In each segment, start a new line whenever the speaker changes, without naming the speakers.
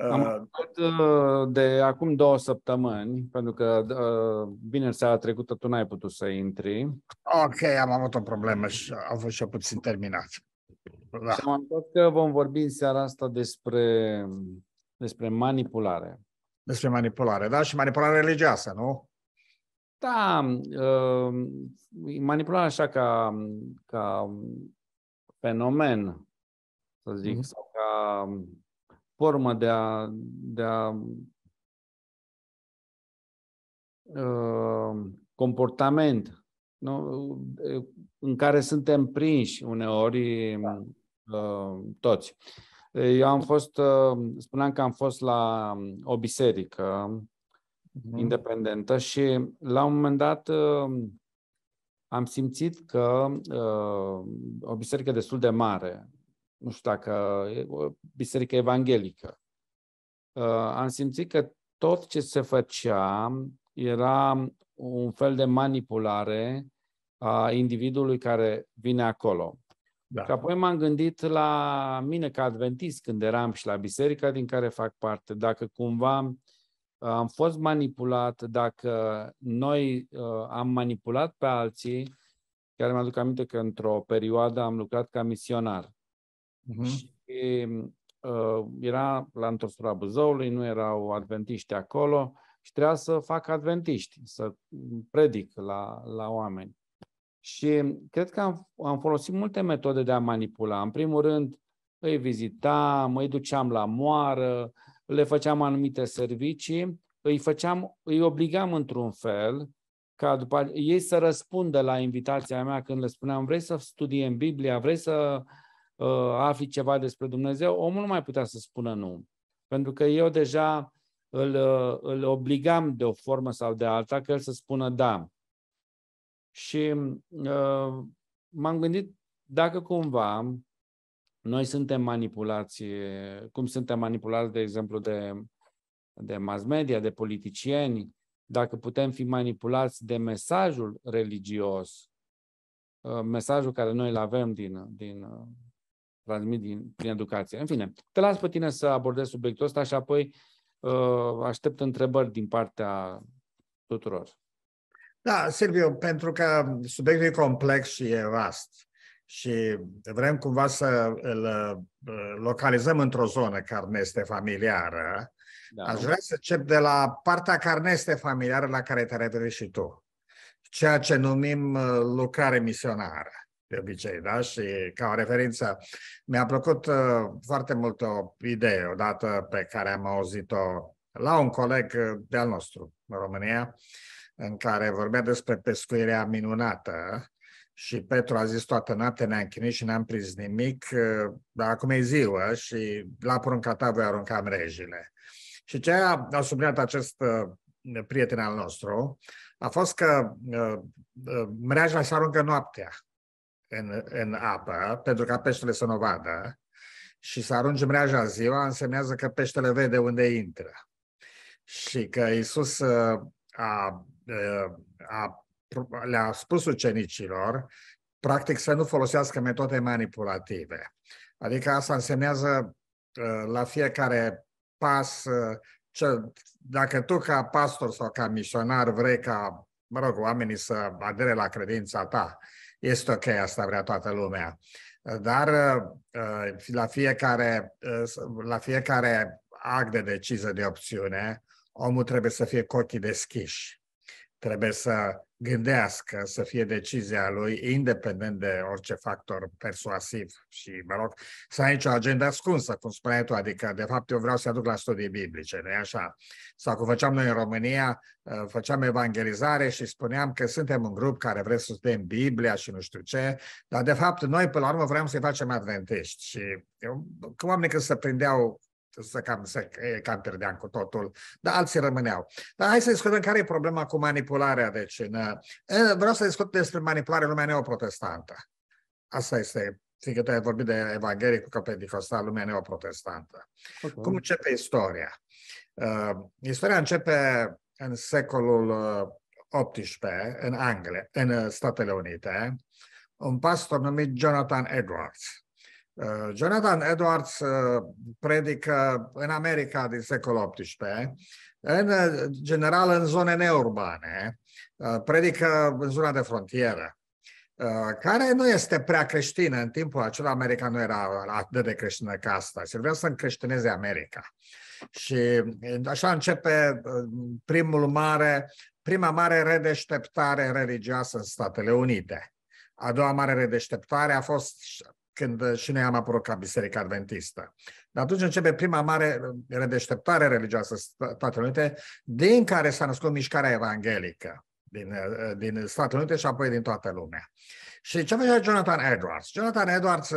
Am uh, aflat uh, de acum două săptămâni, pentru că vineri uh, seara trecută tu n-ai putut să intri.
Ok, am avut o problemă și am fost și puțin terminat.
Da. Și am aflat că vom vorbi în seara asta despre, despre manipulare.
Despre manipulare, da? Și manipulare religioasă, nu?
Da, manipularea așa ca, ca fenomen, să zic, mm-hmm. sau ca formă de a, de a uh, comportament nu? în care suntem prinși uneori da. uh, toți. Eu am fost, uh, spuneam că am fost la um, o biserică uh-huh. independentă și la un moment dat uh, am simțit că uh, o biserică destul de mare, nu știu dacă, biserică evanghelică. Uh, am simțit că tot ce se făcea era un fel de manipulare a individului care vine acolo. Da. Și apoi m-am gândit la mine ca adventist când eram și la biserica din care fac parte, dacă cumva uh, am fost manipulat, dacă noi uh, am manipulat pe alții, chiar mi-aduc aminte că într-o perioadă am lucrat ca misionar Uh-huh. Și uh, era la întorsura Buzăului, nu erau adventiști acolo și trebuia să fac adventiști, să predic la, la oameni. Și cred că am, am folosit multe metode de a manipula. În primul rând, îi vizitam, îi duceam la moară, le făceam anumite servicii, îi, făceam, îi obligam într-un fel ca după ei să răspundă la invitația mea când le spuneam vrei să studiem Biblia, vrei să Uh, afli ceva despre Dumnezeu, omul nu mai putea să spună nu. Pentru că eu deja îl, uh, îl obligam de o formă sau de alta că el să spună da. Și uh, m-am gândit dacă cumva noi suntem manipulați, cum suntem manipulați, de exemplu, de, de mass media, de politicieni, dacă putem fi manipulați de mesajul religios, uh, mesajul care noi îl avem din, din transmit din, prin educație. În fine, te las pe tine să abordezi subiectul ăsta și apoi uh, aștept întrebări din partea tuturor.
Da, Silviu, pentru că subiectul e complex și e vast și vrem cumva să îl uh, localizăm într-o zonă care ne este familiară, da. aș vrea să încep de la partea care ne este familiară la care te referi și tu, ceea ce numim uh, lucrare misionară de obicei, da? Și ca o referință, mi-a plăcut uh, foarte mult o idee odată pe care am auzit-o la un coleg uh, de-al nostru în România, în care vorbea despre pescuirea minunată și Petru a zis toată noaptea ne-am chinuit și n-am prins nimic, uh, dar acum e ziua și la porunca ta voi arunca mrejile. Și ce a, subliniat acest prieten al nostru a fost că mreaja se aruncă noaptea în, în apă, pentru ca peștele să nu vadă, și să arunci mreaja ziua, însemnează că peștele vede unde intră. Și că Isus uh, a, uh, a, a, le-a spus ucenicilor, practic, să nu folosească metode manipulative. Adică asta însemnează uh, la fiecare pas, ce, dacă tu ca pastor sau ca misionar vrei ca, mă rog, oamenii să adere la credința ta, este ok, asta vrea toată lumea. Dar uh, la fiecare, uh, la fiecare act de decizie de opțiune, omul trebuie să fie cu ochii deschiși. Trebuie să gândească să fie decizia lui, independent de orice factor persuasiv și, mă rog, să ai nicio agenda ascunsă, cum spuneai tu, adică, de fapt, eu vreau să aduc la studii biblice, nu așa? Sau cum făceam noi în România, ă, făceam evangelizare și spuneam că suntem un grup care vrea să studiem Biblia și nu știu ce, dar, de fapt, noi, până la urmă, vrem să-i facem adventiști și eu, că oamenii când se prindeau să cam, să cam pierdeam cu totul, dar alții rămâneau. Dar hai să discutăm care e problema cu manipularea. Deci, în, vreau să discut despre manipularea lumea neoprotestantă. Asta este, fiindcă tu ai vorbit de Evanghelie cu Pentecostal, lumea neoprotestantă. Okay. Cum începe istoria? Uh, istoria începe în secolul XVIII, în Anglia, în Statele Unite, un pastor numit Jonathan Edwards Uh, Jonathan Edwards uh, predică în America din secolul XVIII, în uh, general în zone neurbane, predică în zona de frontieră care nu este prea creștină în timpul acela, America nu era atât de creștină ca asta, se vrea să încreștineze America. Și așa începe primul mare, prima mare redeșteptare religioasă în Statele Unite. A doua mare redeșteptare a fost când eh, și noi am apărut ca Biserica Adventistă. Dar atunci începe prima mare eh, redeșteptare religioasă Statele Unite, din care s-a născut mișcarea evanghelică din, eh, din Statele Unite și apoi din toată lumea. Și ce făcea Jonathan Edwards? Jonathan Edwards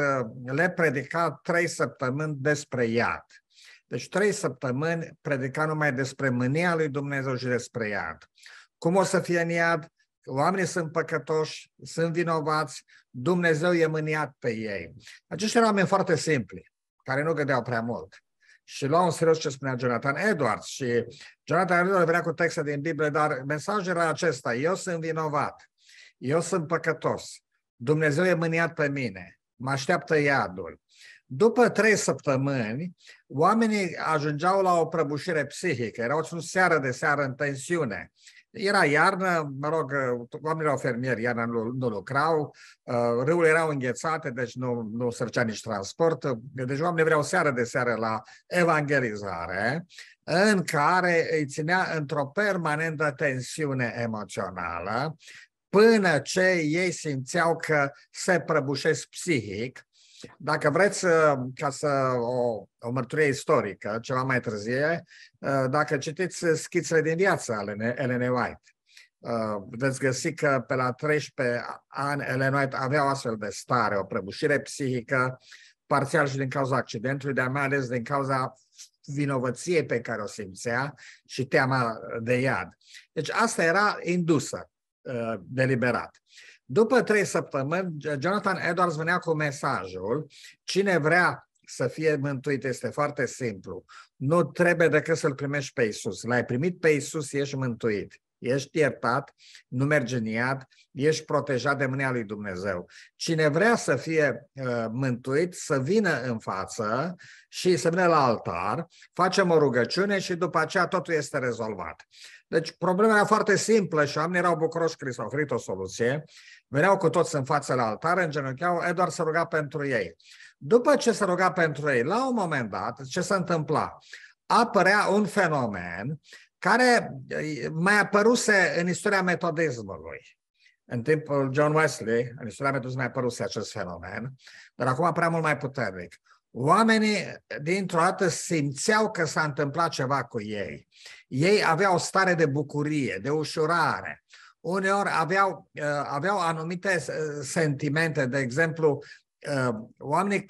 le predica trei săptămâni despre iad. Deci trei săptămâni predica numai despre mânia lui Dumnezeu și despre iad. Cum o să fie în iad? Oamenii sunt păcătoși, sunt vinovați, Dumnezeu e mâniat pe ei. Acești erau oameni foarte simpli, care nu gândeau prea mult. Și luau în serios ce spunea Jonathan Edwards. Și Jonathan Edwards venea cu texte din Biblie, dar mesajul era acesta. Eu sunt vinovat. Eu sunt păcătos. Dumnezeu e mâniat pe mine. Mă așteaptă iadul. După trei săptămâni, oamenii ajungeau la o prăbușire psihică, erau o seară de seară în tensiune. Era iarnă, mă rog, uh, oamenii erau fermieri, iarna nu, nu lucrau, uh, râurile erau înghețate, deci nu, nu sărcea nici transport. Deci oamenii vreau seară de seară la evangelizare, în care îi ținea într-o permanentă tensiune emoțională, până ce ei simțeau că se prăbușesc psihic dacă vreți, uh, ca să o, o mărturie istorică, ceva mai târziu, uh, dacă citiți schițele din viață ale Ellen White, uh, veți găsi că pe la 13 ani Ellen White avea o astfel de stare, o prăbușire psihică, parțial și din cauza accidentului, dar mai ales din cauza vinovăției pe care o simțea și teama de iad. Deci asta era indusă deliberat. După trei săptămâni, Jonathan Edwards venea cu mesajul Cine vrea să fie mântuit este foarte simplu. Nu trebuie decât să-L primești pe Isus. L-ai primit pe Isus, ești mântuit. Ești iertat, nu mergi în iad, ești protejat de mânia lui Dumnezeu. Cine vrea să fie uh, mântuit, să vină în față și să vină la altar, facem o rugăciune și după aceea totul este rezolvat. Deci problema era foarte simplă și oamenii erau bucuroși că s-a oferit o soluție Veneau cu toți în față la altar, în genunchiau, Edward se ruga pentru ei. După ce se ruga pentru ei, la un moment dat, ce se întâmpla? Apărea un fenomen care eh, mai apăruse în istoria metodismului. În timpul John Wesley, în istoria metodismului, mai apăruse acest fenomen, dar acum prea mult mai puternic. Oamenii dintr-o dată simțeau că s-a întâmplat ceva cu ei. Ei aveau o stare de bucurie, de ușurare uneori aveau, uh, aveau anumite uh, sentimente, de exemplu, uh, oamenii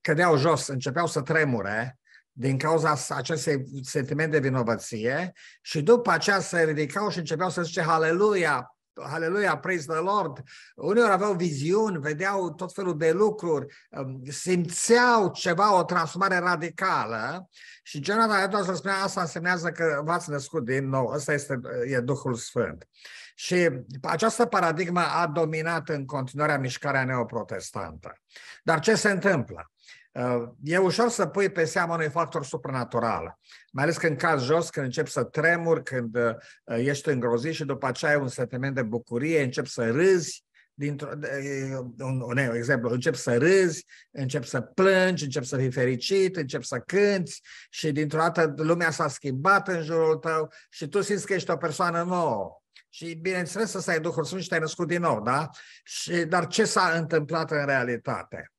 cădeau jos, începeau să tremure din cauza acestui sentiment de vinovăție și după aceea se ridicau și începeau să zice Haleluia, Aleluia, praise the Lord! Uneori aveau viziuni, vedeau tot felul de lucruri, um, simțeau ceva, o transformare radicală și Jonathan Edwards spunea, asta însemnează că v-ați născut din nou, ăsta este e Duhul Sfânt. Și această paradigmă a dominat în continuare mișcarea neoprotestantă. Dar ce se întâmplă? Uh, e ușor să pui pe seama unui factor supranatural, mai ales când cazi jos, când începi să tremuri, când uh, ești îngrozit și după aceea ai un sentiment de bucurie, începi să râzi, dintr un, un exemplu, începi să râzi, începi să plângi, începi să fii fericit, începi să cânți și dintr-o dată lumea s-a schimbat în jurul tău și tu simți că ești o persoană nouă. Și bineînțeles să ai Duhul Sfânt și te-ai născut din nou, da? Și, dar ce s-a întâmplat în realitate?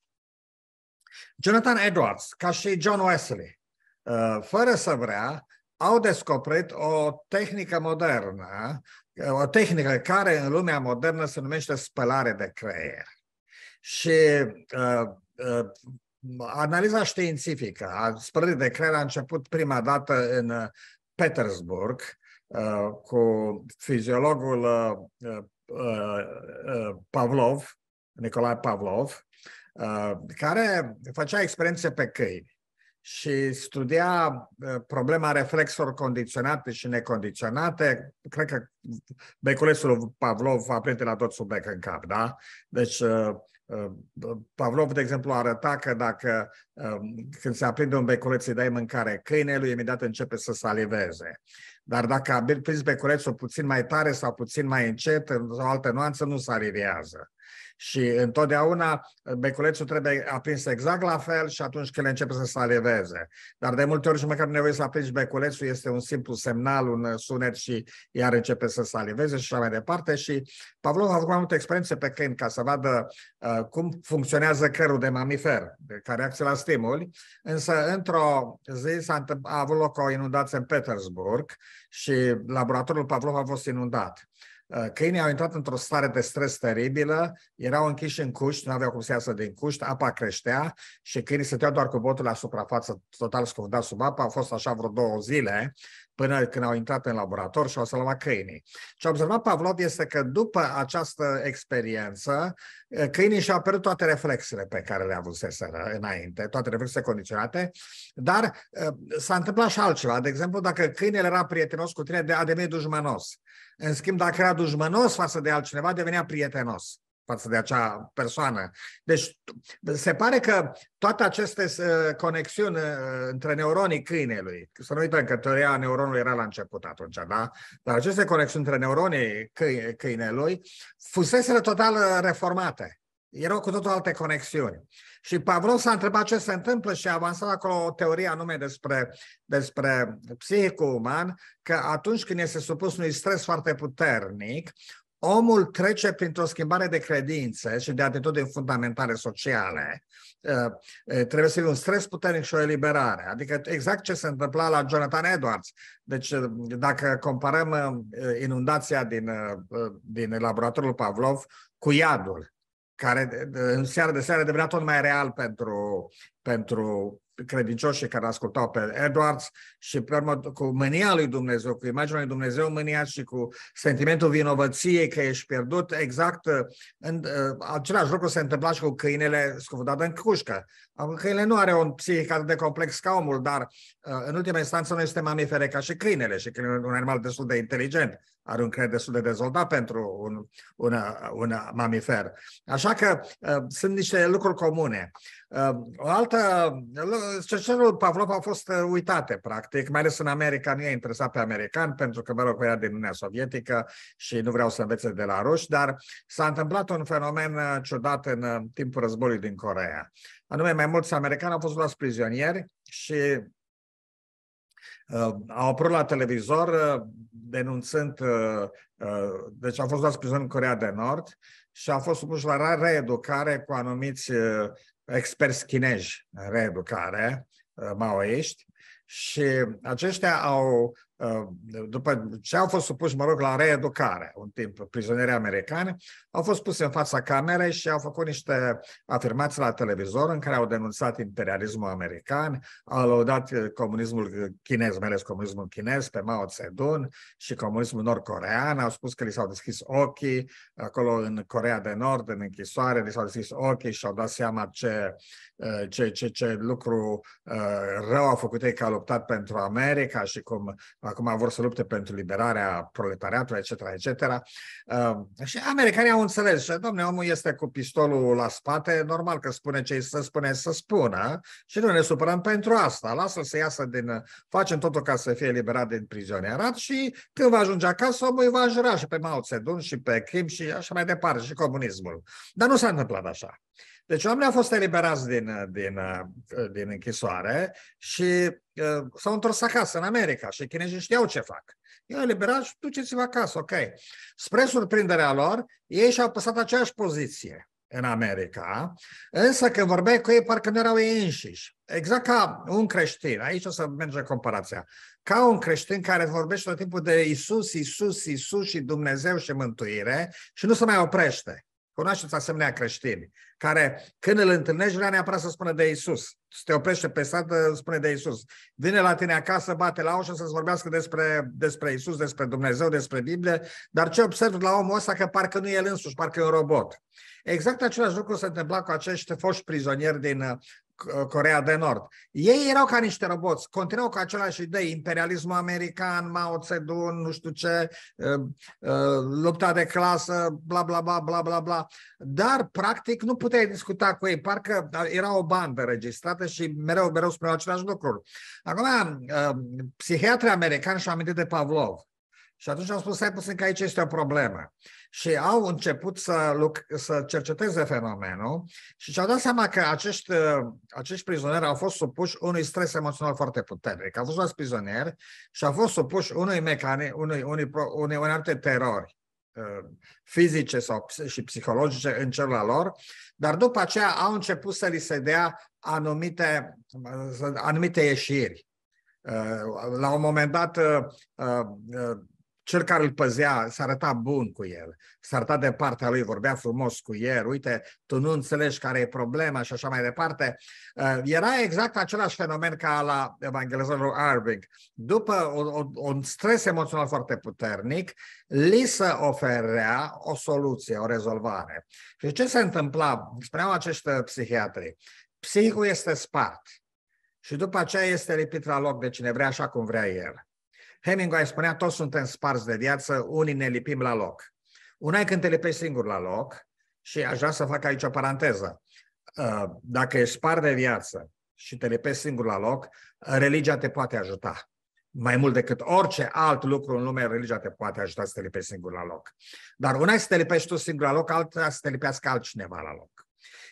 Jonathan Edwards, ca și John Wesley, uh, fără să vrea, au descoperit o tehnică modernă, o tehnică care în lumea modernă se numește spălare de creier. Și uh, uh, analiza științifică a spălării de creier a început prima dată în Petersburg uh, cu fiziologul uh, uh, uh Pavlov, Nicolae Pavlov, Uh, care făcea experiențe pe câini și studia uh, problema reflexelor condiționate și necondiționate. Cred că beculețul Pavlov aprinde la tot sub în cap, da? Deci uh, Pavlov, de exemplu, arăta că dacă când se aprinde un beculeț îi dai mâncare câinelui, imediat începe să saliveze. Dar dacă aprinzi beculețul puțin mai tare sau puțin mai încet, o altă nuanță, nu salivează. Și întotdeauna beculețul uh, trebuie aprins exact la fel și atunci când începe să saliveze. Dar de multe ori și măcar nevoie să aprinzi beculețul, este un simplu semnal, un uh, sunet și iar începe să saliveze și așa mai departe. Și Pavlov a făcut mai multe experiențe pe câini ca să vadă uh, cum funcționează creierul de mamifer, care reacție la stimuli. Însă, într-o zi s-a a avut loc o inundație în Petersburg și laboratorul Pavlov a fost inundat. Uh, câinii au intrat într-o stare de stres teribilă, erau închiși în cuști, nu aveau cum să iasă din cuști, apa creștea și câinii stăteau doar cu botul la suprafață, total scufundat sub apă. Au fost așa vreo două zile până când au intrat în laborator și au salvat câinii. Ce a observat Pavlov este că după această experiență, câinii și-au pierdut toate reflexele pe care le avuseseră înainte, toate reflexele condiționate, dar s-a întâmplat și altceva. De exemplu, dacă câinele era prietenos cu tine, de a devenit dușmanos. În schimb, dacă era dușmanos față de altcineva, devenea prietenos față de acea persoană. Deci se pare că toate aceste uh, conexiuni uh, între neuronii câinelui, să nu uităm că teoria neuronului era la început atunci, da? Dar aceste conexiuni între neuronii câinelui fuseseră total uh, reformate. Erau cu totul alte conexiuni. Și Pavlov s-a întrebat ce se întâmplă și a avansat acolo o teorie anume despre, despre psihicul uman, că atunci când este supus unui stres foarte puternic, omul trece printr-o schimbare de credințe și de atitudini fundamentale sociale. Uh, uh, trebuie să fie un stres puternic și o eliberare. Adică exact ce se întâmpla la Jonathan Edwards. Deci uh, dacă comparăm inundația din, din laboratorul Pavlov cu iadul, care în seară de seară devenea tot mai real pentru, pentru credincioșii care ascultau pe Edwards și pe urmă, cu mânia lui Dumnezeu, cu imaginea lui Dumnezeu mânia și cu sentimentul vinovăției că ești pierdut, exact uh, în, uh, același lucru se întâmpla și cu câinele scufundat în cușcă. Câinele nu are un psihic atât de complex ca omul, dar uh, în ultima instanță nu este mamifere ca și câinele și câinele un animal destul de inteligent creier destul de dezvoltat pentru un, un, un mamifer. Așa că uh, sunt niște lucruri comune. Uh, o altă, uh, cercetările Pavlov au fost uh, uitate, practic, mai ales în America, nu e interesat pe american, pentru că, mă rog, era din Uniunea Sovietică și nu vreau să învețe de la ruși, dar s-a întâmplat un fenomen uh, ciudat în timpul războiului din Corea. Anume, mai mulți americani au fost luați prizonieri și au apărut la televizor uh, denunțând, uh, uh, deci au fost luați prizonieri în Corea de Nord și au fost supuși la reeducare cu anumiți experți chinezi în reeducare, maoiști, și aceștia au Ehm, după ce au fost supuși, mă rog, la reeducare un timp, prizonieri americani, au fost puse în fața camerei și au făcut niște afirmații la televizor în care au denunțat imperialismul american, au lăudat eh, comunismul eh, chinez, mai ales comunismul chinez, pe Mao Zedong și comunismul nord-corean, au spus că li s-au deschis ochii acolo în Corea de Nord, în închisoare, li s-au deschis ochii și au dat seama ce, eh, ce, ce, ce lucru rău au făcut ei că au luptat pentru America și cum acum vor să lupte pentru liberarea proletariatului, etc., etc. Uh, și americanii au înțeles, și domne, omul este cu pistolul la spate, normal că spune ce să spune, să spună și nu ne supărăm pentru asta. Lasă să iasă din, facem totul ca să fie liberat din prizonierat și când va ajunge acasă, omul îi va jura și pe Mao Zedong și pe Kim și așa mai departe, și comunismul. Dar nu s-a întâmplat așa. Deci oamenii au fost eliberați din, din, uh, din închisoare și uh, s-au întors acasă în America și chinezii știau ce fac. Eu eliberat și duceți-vă acasă, ok. Spre surprinderea lor, ei și-au păsat aceeași poziție în America, însă când vorbeai cu ei, parcă nu erau ei înșiși. Exact ca un creștin, aici o să merge comparația, ca un creștin care vorbește tot timpul de Isus, Isus, Isus și Dumnezeu și mântuire și nu se mai oprește. Cunoașteți asemenea creștini care când îl întâlnești vrea neapărat să spună de Isus. Să te oprește pe stradă, spune de Isus. Vine la tine acasă, bate la ușă să-ți vorbească despre, despre Isus, despre Dumnezeu, despre Biblie, dar ce observ la omul ăsta că parcă nu e el însuși, parcă e un robot. Exact același lucru s-a întâmplat cu acești foști prizonieri din Uh, Corea de Nord. Ei erau ca niște roboți, continuau cu aceleași idei, imperialismul american, Mao Zedong, nu știu ce, uh, uh, lupta de clasă, bla bla bla bla bla bla. Dar, practic, nu puteai discuta cu ei, parcă era o bandă registrată și mereu, mereu spuneau același lucru. Acum, psihiatrii americani și-au amintit de Pavlov. Și atunci am spus, stai puțin că aici este o problemă. Și au început să, luc- să cerceteze fenomenul și și-au dat seama că acești, ă, acești prizonieri au fost supuși unui stres emoțional foarte puternic. Au fost luați prizonieri și au fost supuși unui mecanic, unui, unui, unui, unui alte terori ă, fizice sau și psihologice în celula lor, dar după aceea au început să li se dea anumite, anumite ieșiri. Ă, la un moment dat, cel care îl păzea s-a arătat bun cu el, s-a arătat de partea lui, vorbea frumos cu el, uite, tu nu înțelegi care e problema și așa mai departe. Uh, era exact același fenomen ca la evanghelizorul Arbing. După un stres emoțional foarte puternic, li se oferea o soluție, o rezolvare. Și ce se întâmpla? Spuneau acești psihiatri, psihicul este spart și după aceea este lipit la loc de cine vrea, așa cum vrea el. Hemingway spunea, toți suntem sparți de viață, unii ne lipim la loc. Una e când te lipești singur la loc și aș vrea să fac aici o paranteză. Uh, dacă ești spart de viață și te lipești singur la loc, religia te poate ajuta. Mai mult decât orice alt lucru în lume, religia te poate ajuta să te lipești singur la loc. Dar una e să te lipești tu singur la loc, alta să te lipească altcineva la loc.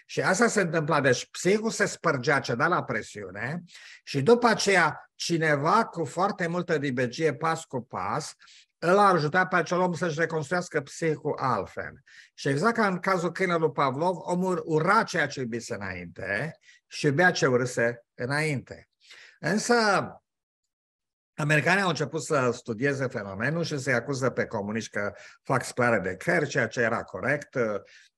Și asta se întâmpla. Deci psihul se spărgea, cedea la presiune și după aceea cineva cu foarte multă dibegie, pas cu pas, îl ajutat pe acel om să-și reconstruiască psihicul altfel. Și exact ca în cazul câinelui Pavlov, omul ura ceea ce iubise înainte și iubea ce urâse înainte. Însă Americanii au început să studieze fenomenul și să-i acuză pe comuniști că fac spălare de creier, ceea ce era corect.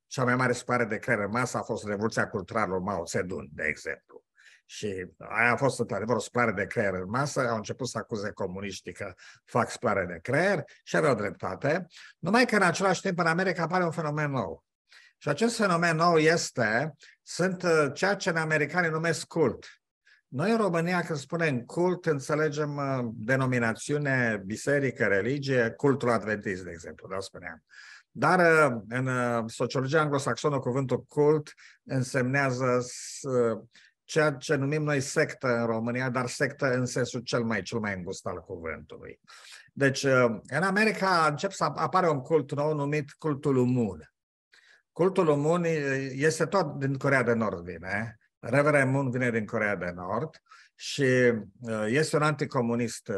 Cea mai mare supărare de care rămas a fost Revoluția Culturală Mao Zedong, de exemplu. Și aia a fost într-adevăr o splare de creier în masă, au început să acuze comuniștii că fac splare de creier și aveau dreptate. Numai că în același timp în America apare un fenomen nou. Și acest fenomen nou este, sunt uh, ceea ce în americani numesc cult. Noi în România când spunem cult înțelegem uh, denominațiune biserică, religie, cultul adventist, de exemplu, da, spuneam. Dar în uh, sociologia anglosaxonă cuvântul cult însemnează uh, ceea ce numim noi sectă în România, dar sectă în sensul cel mai, cel mai îngust al cuvântului. Deci, uh, în America încep să apare un cult nou numit cultul umun. Cultul umun este tot din Corea de Nord vine. Reverend Moon vine din Corea de Nord și este un anticomunist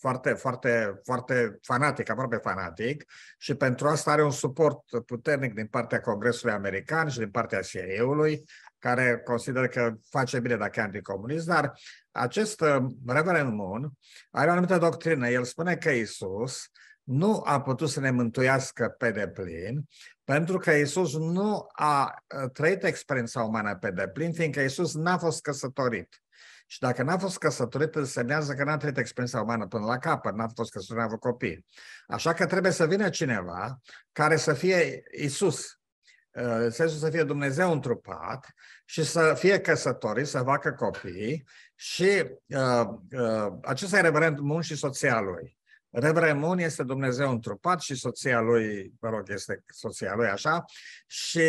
foarte, foarte, foarte fanatic, aproape fanatic, și pentru asta are un suport puternic din partea Congresului American și din partea CIA-ului, care consideră că face bine dacă e anticomunist, dar acest uh, Reverend Moon are o anumită doctrină. El spune că Isus nu a putut să ne mântuiască pe deplin, pentru că Isus nu a uh, trăit experiența umană pe deplin, fiindcă Isus n-a fost căsătorit. Și dacă n-a fost căsătorit, însemnează că n-a trăit experiența umană până la capăt, n-a fost căsătorit, n-a avut copii. Așa că trebuie să vină cineva care să fie Isus, în uh, sensul să fie Dumnezeu întrupat și să fie căsătorit, să facă copii și uh, uh, acesta e reverend Mun și soția lui. Reverend Mun este Dumnezeu întrupat și soția lui, mă rog, este soția lui așa și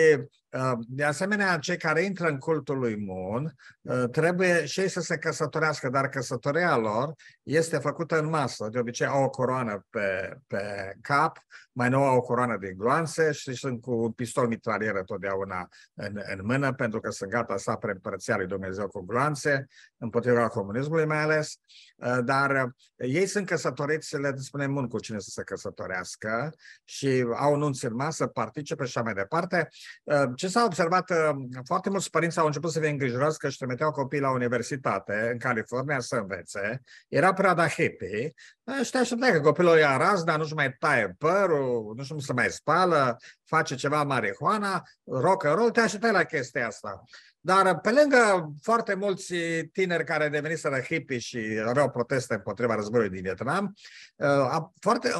de asemenea, cei care intră în cultul lui Mun uh, trebuie și ei să se căsătorească, dar căsătoria lor este făcută în masă. De obicei au o coroană pe, pe cap, mai nou au o coroană din gloanțe și sunt cu un pistol mitralieră totdeauna în, în mână, pentru că sunt gata să apre împărăția lui Dumnezeu cu gloanțe, împotriva comunismului mai ales. Uh, dar uh, ei sunt căsătoriți, le spune Mun cu cine să se căsătorească și au nunți în masă, participă și așa mai departe ce s-a observat, uh, foarte mulți părinți au început să fie îngrijorați că își trimiteau copiii la universitate în California să învețe. Era perioada hippie și te așteptai că copilul ia raz, dar nu-și mai taie părul, nu și nu să mai spală, face ceva marihuana, rock and roll, te așteptai la chestia asta. Dar pe lângă foarte mulți tineri care deveniseră hippie și aveau proteste împotriva războiului din Vietnam, uh, foarte,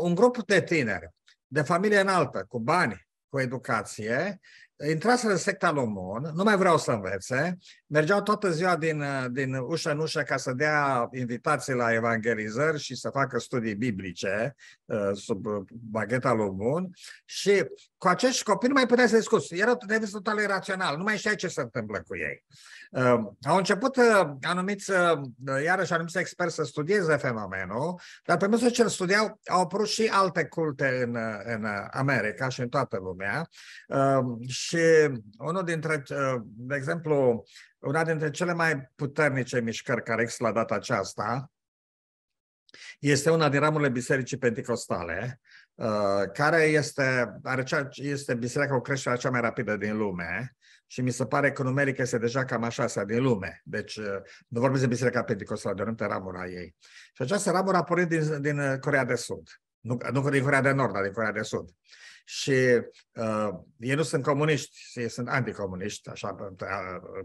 un grup de tineri, de familie înaltă, cu bani, cu educație, intraseră în secta Lomon, nu mai vreau să învețe, mergeau toată ziua din, din ușă în ușă ca să dea invitații la evangelizări și să facă studii biblice uh, sub uh, bagheta lui Bun. Și cu acești copii nu mai puteai să discuți. de vis total irațional, nu mai știai ce se întâmplă cu ei. Uh, au început anumiți, iarăși anumiți experți să studieze fenomenul, dar pe măsură ce îl studiau, au apărut și alte culte în, în America și în toată lumea. Și unul dintre, de exemplu, una dintre cele mai puternice mișcări care există la data aceasta este una din ramurile Bisericii Pentecostale, uh, care este, are cea, este biserica cu creșterea cea mai rapidă din lume și mi se pare că numeric este deja cam a șasea din lume. Deci uh, nu vorbim de Biserica Pentecostală, de anumite ramura ei. Și această ramură a pornit din, din Corea de Sud. Nu, nu din Corea de Nord, dar din Corea de Sud. Uh, și uh, ei nu sunt comuniști, ei sunt anticomuniști, așa în,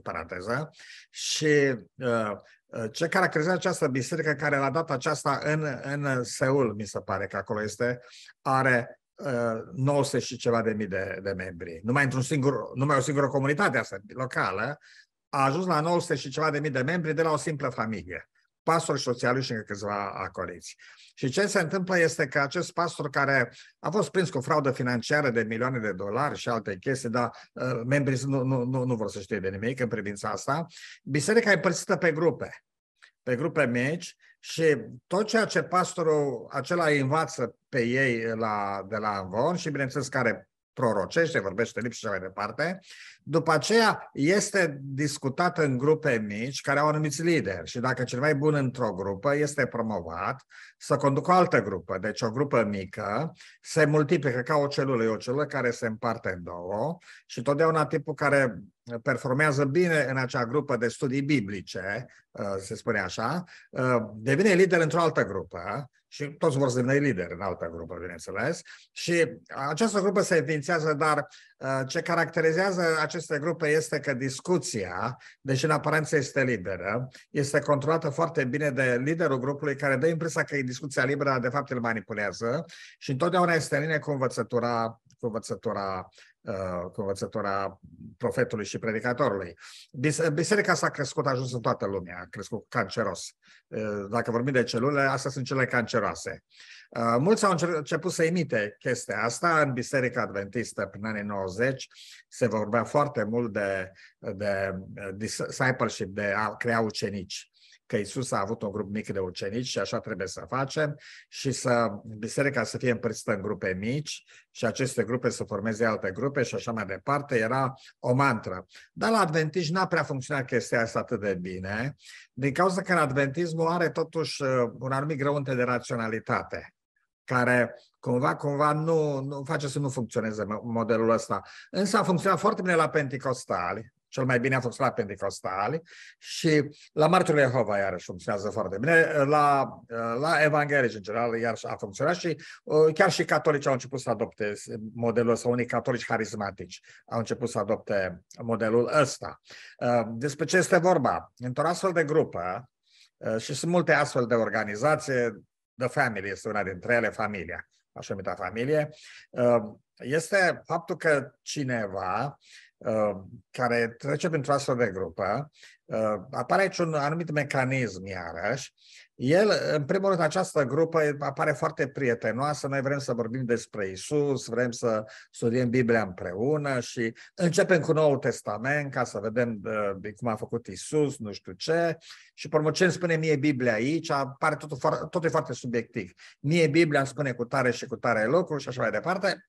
paranteză, și uh, uh, ce caracterizează această biserică care la data aceasta în, în Seul, mi se pare că acolo este, are 900 uh, și ceva de mii de, de membri. Numai, într-un singur, numai o singură comunitate asta, locală, a ajuns la 900 și ceva de mii de membri de la o simplă familie pastor social și încă câțiva acoliți. Și ce se întâmplă este că acest pastor care a fost prins cu fraudă financiară de milioane de dolari și alte chestii, dar uh, membrii nu, nu, nu, nu vor să știe de nimic în privința asta, biserica e părțită pe grupe, pe grupe mici și tot ceea ce pastorul acela învață pe ei la, de la Anvon și bineînțeles care prorocește, vorbește lipsă și mai departe. După aceea este discutată în grupe mici care au anumiți lideri și dacă cel mai bun într-o grupă este promovat să conducă o altă grupă, deci o grupă mică, se multiplică ca o celulă, e o celulă care se împarte în două și totdeauna tipul care performează bine în acea grupă de studii biblice, uh, se spune așa, uh, devine lider într-o altă grupă și toți vor să devină lideri în alta grupă, bineînțeles. Și această grupă se evidențiază, dar uh, ce caracterizează aceste grupe este că discuția, deși în aparență este liberă, este controlată foarte bine de liderul grupului care dă impresia că e discuția liberă, de fapt îl manipulează și întotdeauna este în linie cu învățătura, cu învățătura Uh, cu învățătura profetului și predicatorului. Biserica s-a crescut, a ajuns în toată lumea, a crescut canceros. Uh, dacă vorbim de celule, astea sunt cele canceroase. Uh, mulți au început să imite chestia asta în Biserica Adventistă prin anii 90. Se vorbea foarte mult de, de discipleship, de a crea ucenici că Isus a avut un grup mic de ucenici și așa trebuie să facem și să biserica să fie împărțită în grupe mici și aceste grupe să formeze alte grupe și așa mai departe, era o mantră. Dar la adventism n-a prea funcționat chestia asta atât de bine, din cauza că adventismul are totuși uh, un anumit grăunte de raționalitate care cumva, cumva nu, nu face să nu funcționeze modelul ăsta. Însă a funcționat foarte bine la pentecostali, cel mai bine a fost la pentecostali și la Marturile Jehova iarăși funcționează foarte bine, la, la evanghelici în general iarăși a funcționat și uh, chiar și catolici au început să adopte modelul ăsta, unii catolici harismatici au început să adopte modelul ăsta. Uh, despre ce este vorba? Într-o astfel de grupă, uh, și sunt multe astfel de organizații, The Family este una dintre ele, familia, așa numită familie, este faptul că cineva Uh, care trece printr-o astfel de grupă, uh, apare aici un anumit mecanism iarăși. El, în primul rând, această grupă apare foarte prietenoasă, noi vrem să vorbim despre Isus, vrem să studiem Biblia împreună și începem cu Noul Testament ca să vedem uh, cum a făcut Isus, nu știu ce, și pe ce îmi spune mie Biblia aici, apare totul, totul e foarte subiectiv. Mie Biblia îmi spune cu tare și cu tare lucruri și așa mai departe.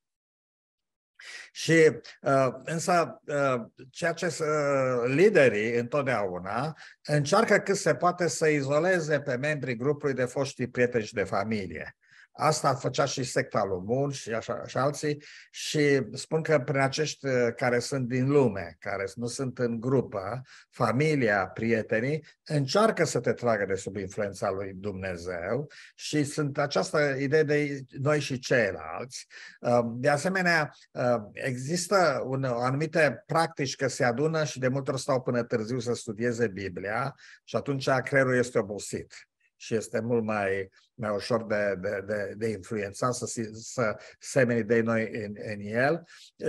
Și uh, însă uh, ceea ce uh, liderii întotdeauna încearcă cât se poate să izoleze pe membrii grupului de foști prieteni și de familie. Asta făcea și secta Lumun și, așa, și alții și spun că prin acești uh, care sunt din lume, care nu sunt în grupă, familia, prietenii, încearcă să te tragă de sub influența lui Dumnezeu și sunt această idee de noi și ceilalți. Um, de asemenea, um, există un, anumite practici că se adună și de multe ori stau până târziu să studieze Biblia și atunci creierul este obosit și este mult mai, mai ușor de, de, de, de influențat să, să semeni de noi în, în el.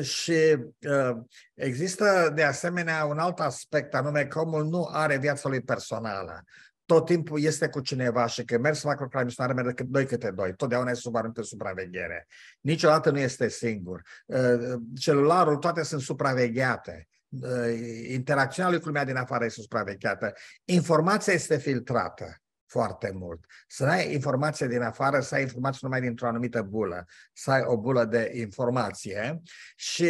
Și uh, există de asemenea un alt aspect, anume că omul nu are viața lui personală tot timpul este cu cineva și că mergi să fac lucrare misionare, merg cât doi câte doi. Totdeauna e sub anumită supraveghere. Niciodată nu este singur. Uh, celularul, toate sunt supravegheate. Uh, interacțiunea lui cu lumea din afară este supravegheată. Informația este filtrată foarte mult. Să ai informație din afară, să ai informație numai dintr-o anumită bulă, să ai o bulă de informație și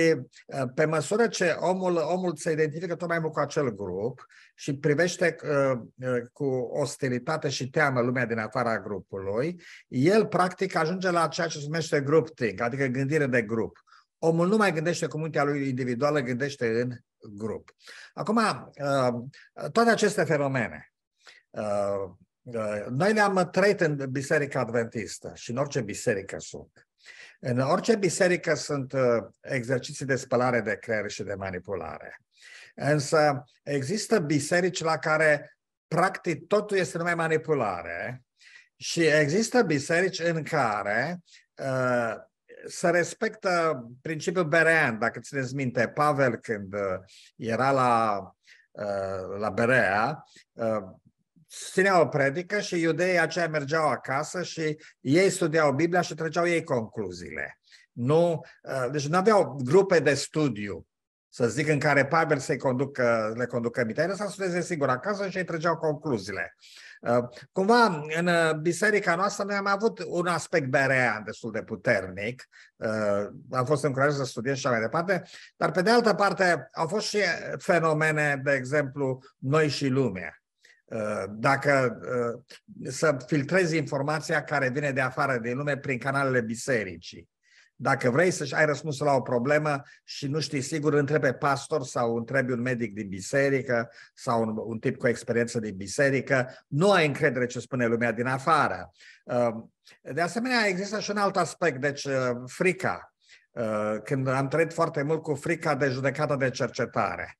uh, pe măsură ce omul, omul se identifică tot mai mult cu acel grup și privește uh, uh, cu ostilitate și teamă lumea din afara grupului, el practic ajunge la ceea ce se numește group think, adică gândire de grup. Omul nu mai gândește cu mintea lui individuală, gândește în grup. Acum, uh, toate aceste fenomene, Uh, Ă, noi ne-am trăit în Biserica Adventistă și în orice biserică sunt. În orice biserică sunt ă, exerciții de spălare de creier și de manipulare. Însă există biserici la care practic totul este numai manipulare și există biserici în care ă, se respectă principiul Berean, dacă țineți minte, Pavel când era la, la Berea, țineau o predică și iudeii aceia mergeau acasă și ei studiau Biblia și treceau ei concluziile. Nu, uh, deci nu aveau grupe de studiu, să zic, în care Pavel să conducă, le conducă miterea să studieze singur acasă și ei treceau concluziile. Uh, cumva, în uh, biserica noastră noi am avut un aspect berean destul de puternic, am fost încurajat să studiez și mai departe, dar pe de altă parte au fost și fenomene, de exemplu, noi și lumea dacă uh, să filtrezi informația care vine de afară din lume prin canalele bisericii. Dacă vrei să ai răspuns la o problemă și nu știi sigur, întrebe pastor sau întrebi un medic din biserică sau un, un tip cu experiență din biserică. Nu ai încredere ce spune lumea din afară. Uh, de asemenea, există și un alt aspect, deci uh, frica. Când am trăit foarte mult cu frica de judecată de cercetare.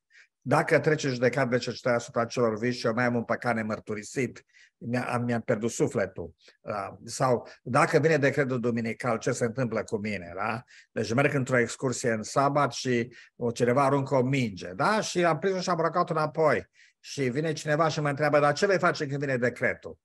Dacă trece judecat de cercetarea asupra celor vii și eu mai am un păcat nemărturisit, mi-am mi pierdut sufletul. Da? Sau dacă vine decretul duminical, ce se întâmplă cu mine? Da? Deci merg într-o excursie în sabat și o cineva aruncă o minge. Da? Și am prins și am aruncat înapoi. Și vine cineva și mă întreabă, dar ce vei face când vine decretul?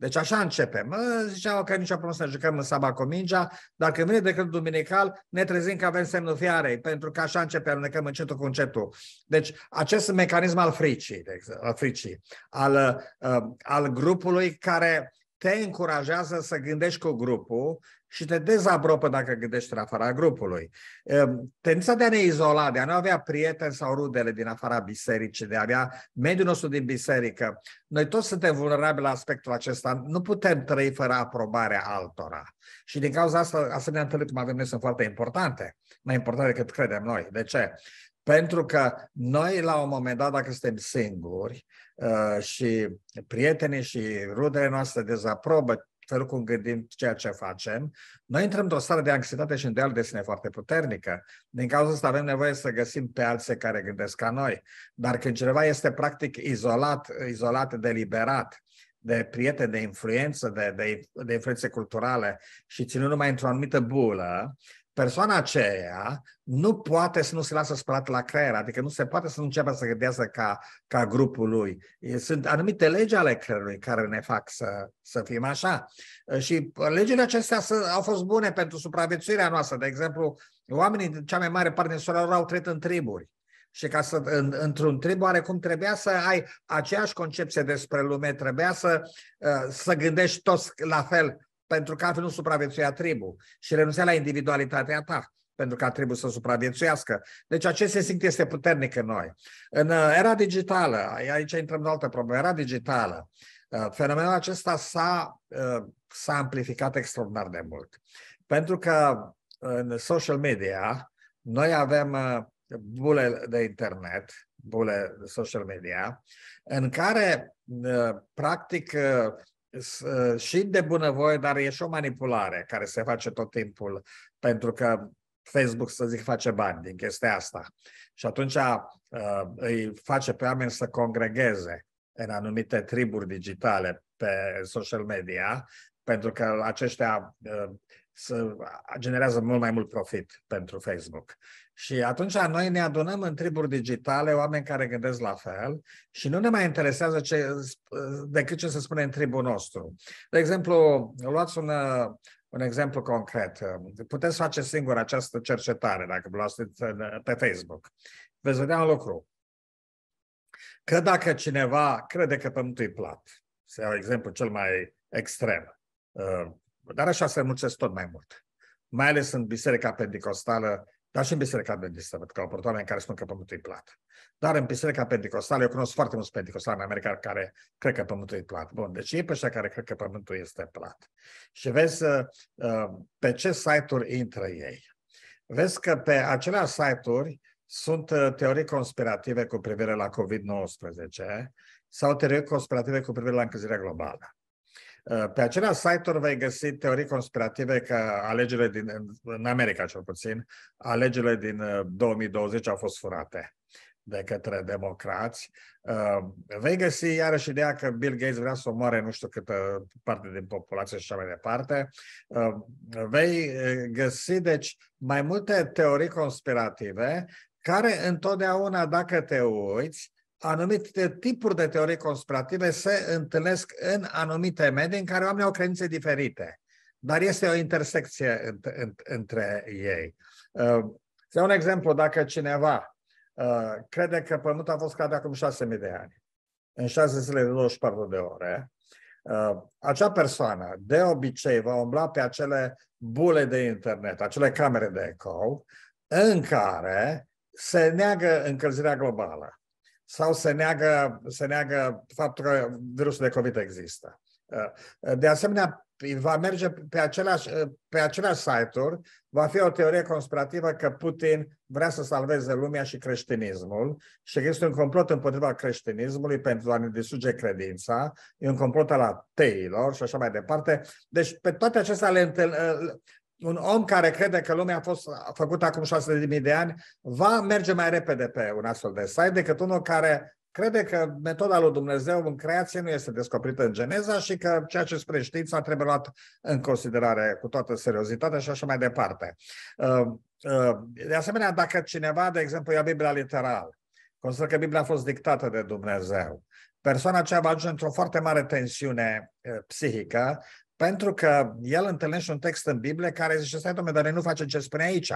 Deci așa începem. Ziceam că nicio problemă să ne jucăm în saba cu mingea, dar când vine decretul duminical, ne trezim că avem semnul fiarei, pentru că așa începem, cam încetul cu încetul. Deci acest mecanism al fricii, de exemplu, al, fricii, al, uh, al grupului care te încurajează să gândești cu grupul și te dezabropă dacă gândești în afara grupului. Ehm, tendința de a ne izola, de a nu avea prieteni sau rudele din afara bisericii, de a avea mediul nostru din biserică, noi toți suntem vulnerabili la aspectul acesta, nu putem trăi fără aprobarea altora. Și din cauza asta, asemenea întâlnit, cum avem noi sunt foarte importante, mai importante decât credem noi. De ce? Pentru că noi, la un moment dat, dacă suntem singuri ă, și prietenii și rudele noastre dezaprobă felul cum gândim ceea ce facem, noi intrăm într-o stare de anxietate și îndeală de sine foarte puternică. Din cauza asta avem nevoie să găsim pe alții care gândesc ca noi. Dar când cineva este practic izolat, izolat deliberat, de prieteni, de influență, de, de, de influențe culturale și ținut numai într-o anumită bulă, persoana aceea nu poate să nu se lasă spălat la creier, adică nu se poate să nu înceapă să gândească ca, ca grupul lui. Sunt anumite legi ale creierului care ne fac să, să fim așa. Și legile acestea au fost bune pentru supraviețuirea noastră. De exemplu, oamenii, cea mai mare parte din lor au trăit în triburi. Și ca să, în, într-un trib, cum trebuia să ai aceeași concepție despre lume, trebuia să, să gândești toți la fel pentru că altfel nu supraviețuia tribul și renunțea la individualitatea ta pentru că trebuie să supraviețuiască. Deci acest instinct este puternic în noi. În uh, era digitală, aici intrăm în altă problemă, era digitală, uh, fenomenul acesta s-a, uh, s-a amplificat extraordinar de mult. Pentru că în social media noi avem bule de internet, bule social media, în care practic Uh, și de bunăvoie, dar e și o manipulare care se face tot timpul, pentru că Facebook, să zic, face bani din chestia asta. Și atunci uh, îi face pe oameni să congregeze în anumite triburi digitale pe social media, pentru că aceștia uh, generează mult mai mult profit pentru Facebook. Și atunci noi ne adunăm în triburi digitale oameni care gândesc la fel și nu ne mai interesează ce, decât ce se spune în tribul nostru. De exemplu, luați un, un exemplu concret. Puteți face singur această cercetare dacă vă luați pe Facebook. Veți vedea un lucru. Că dacă cineva crede că pământul e plat, să iau exemplu cel mai extrem, uh, dar așa se mulțesc tot mai mult, mai ales în Biserica Pentecostală, dar și în Biserica Adventistă, pentru că au apărut oameni care spun că Pământul e plat. Dar în Biserica Pentecostală, eu cunosc foarte mulți pentecostali în America care cred că Pământul e plat. Bun, deci ei pe care cred că Pământul este plat. Și vezi uh, uh, pe ce site-uri intră ei. Vezi că pe acelea site-uri sunt uh, teorii conspirative cu privire la COVID-19 sau teorii conspirative cu privire la încălzirea globală. Uh, pe acelea site-uri vei găsi teorii conspirative că alegerile din, în America cel puțin, alegerile din 2020 uh, au fost furate de către democrați. Uh, vei găsi iarăși ideea că Bill Gates vrea să omoare nu știu câtă parte din populație și așa mai departe. Vei găsi, deci, mai multe teorii conspirative care întotdeauna, dacă te uiți, anumite tipuri de teorii conspirative se întâlnesc în anumite medii în care oamenii au credințe diferite, dar este o intersecție între ei. Să uh, un exemplu, dacă cineva uh, crede că Pământul a fost creat acum șase mii de ani, în șase zile de 24 de ore, uh, acea persoană de obicei va umbla pe acele bule de internet, acele camere de eco, în care se neagă încălzirea globală sau să neagă, să neagă faptul că virusul de COVID există. Uh, de asemenea, va merge pe aceleași, uh, pe aceleași site-uri, va fi o teorie conspirativă că Putin vrea să salveze lumea și creștinismul și există un complot împotriva creștinismului pentru a ne distruge credința, e un complot al ateilor și așa mai departe. Deci pe toate acestea le, uh, un om care crede că lumea a fost făcută acum 6.000 de ani va merge mai repede pe un astfel de site decât unul care crede că metoda lui Dumnezeu în creație nu este descoperită în Geneza și că ceea ce spune știința trebuie luat în considerare cu toată seriozitatea și așa mai departe. Uh, uh, de asemenea, dacă cineva, de exemplu, ia Biblia literal, consideră că Biblia a fost dictată de Dumnezeu, persoana aceea va ajunge într-o foarte mare tensiune uh, psihică pentru că el întâlnește un text în Biblie care zice, stai domnule, dar nu face ce spune aici.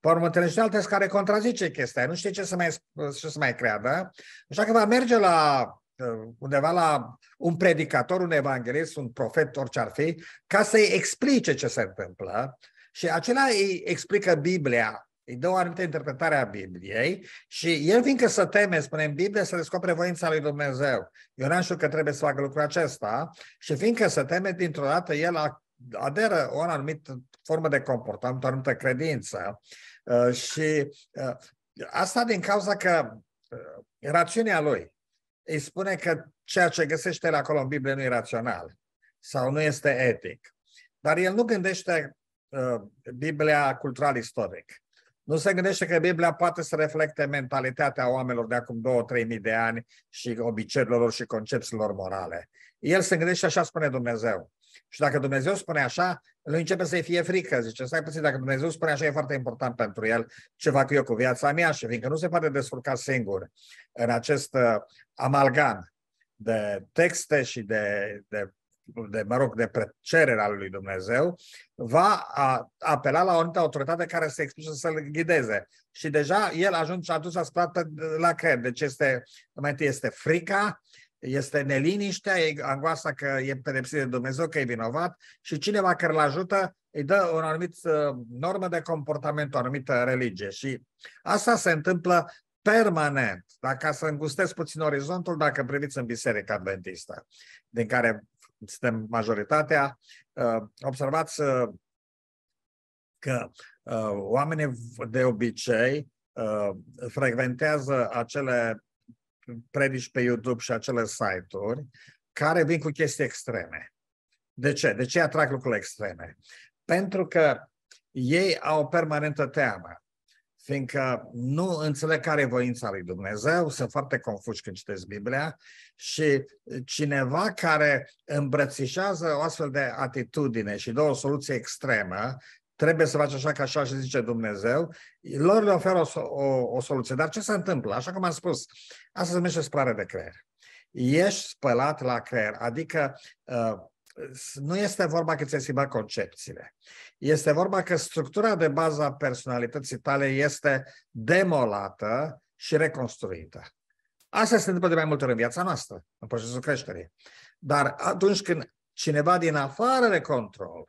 Pe urmă întâlnește alt text care contrazice chestia, nu știe ce să mai, ce să mai creadă. Așa că va merge la uh, undeva la un predicator, un evanghelist, un profet, orice ar fi, ca să-i explice ce se întâmplă. Și acela îi explică Biblia îi dă o anumită interpretare a Bibliei și el, fiindcă să teme, spune în Biblie, să descopere voința lui Dumnezeu. Eu n-am că trebuie să facă lucrul acesta și fiindcă să teme, dintr-o dată el aderă o anumită formă de comportament, o anumită credință uh, și uh, asta din cauza că uh, rațiunea lui îi spune că ceea ce găsește el acolo în Biblie nu e rațional sau nu este etic. Dar el nu gândește Biblia cultural-istoric. Nu se gândește că Biblia poate să reflecte mentalitatea oamenilor de acum 2-3 mii de ani și obiceiurilor lor și concepțiilor morale. El se gândește și așa spune Dumnezeu. Și dacă Dumnezeu spune așa, îl începe să-i fie frică. Zice, stai puțin, dacă Dumnezeu spune așa, e foarte important pentru el ce fac eu cu viața mea și fiindcă nu se poate desfurca singur în acest uh, amalgam de texte și de, de de, mă rog, de al lui Dumnezeu, va apela la o anumită autoritate care se expuse să-l ghideze. Și deja el ajunge adus la spate la cred. Deci este, mai întâi este frica, este neliniștea, e angoasa că e pedepsit de Dumnezeu, că e vinovat și cineva care îl ajută îi dă o anumită uh, normă de comportament, o anumită religie. Și asta se întâmplă permanent. Dacă să îngustez puțin orizontul, dacă priviți în Biserica Adventistă, din care suntem majoritatea, uh, observați uh, că uh, oamenii de obicei frecventează acele predici pe YouTube și acele site-uri care vin cu chestii extreme. De ce? De ce atrag lucrurile extreme? Pentru că ei au o permanentă teamă fiindcă nu înțeleg care e voința lui Dumnezeu, sunt foarte confuși când citesc Biblia și cineva care îmbrățișează o astfel de atitudine și dă o soluție extremă, trebuie să faci așa ca așa și zice Dumnezeu, lor le oferă o, o, o soluție. Dar ce se întâmplă? Așa cum am spus, asta se numește spălare de creier. Ești spălat la creier, adică uh, nu este vorba că ți-ai schimbat concepțiile. Este vorba că structura de bază a personalității tale este demolată și reconstruită. Asta se întâmplă de mai multe ori în viața noastră, în procesul creșterii. Dar atunci când cineva din afară de control,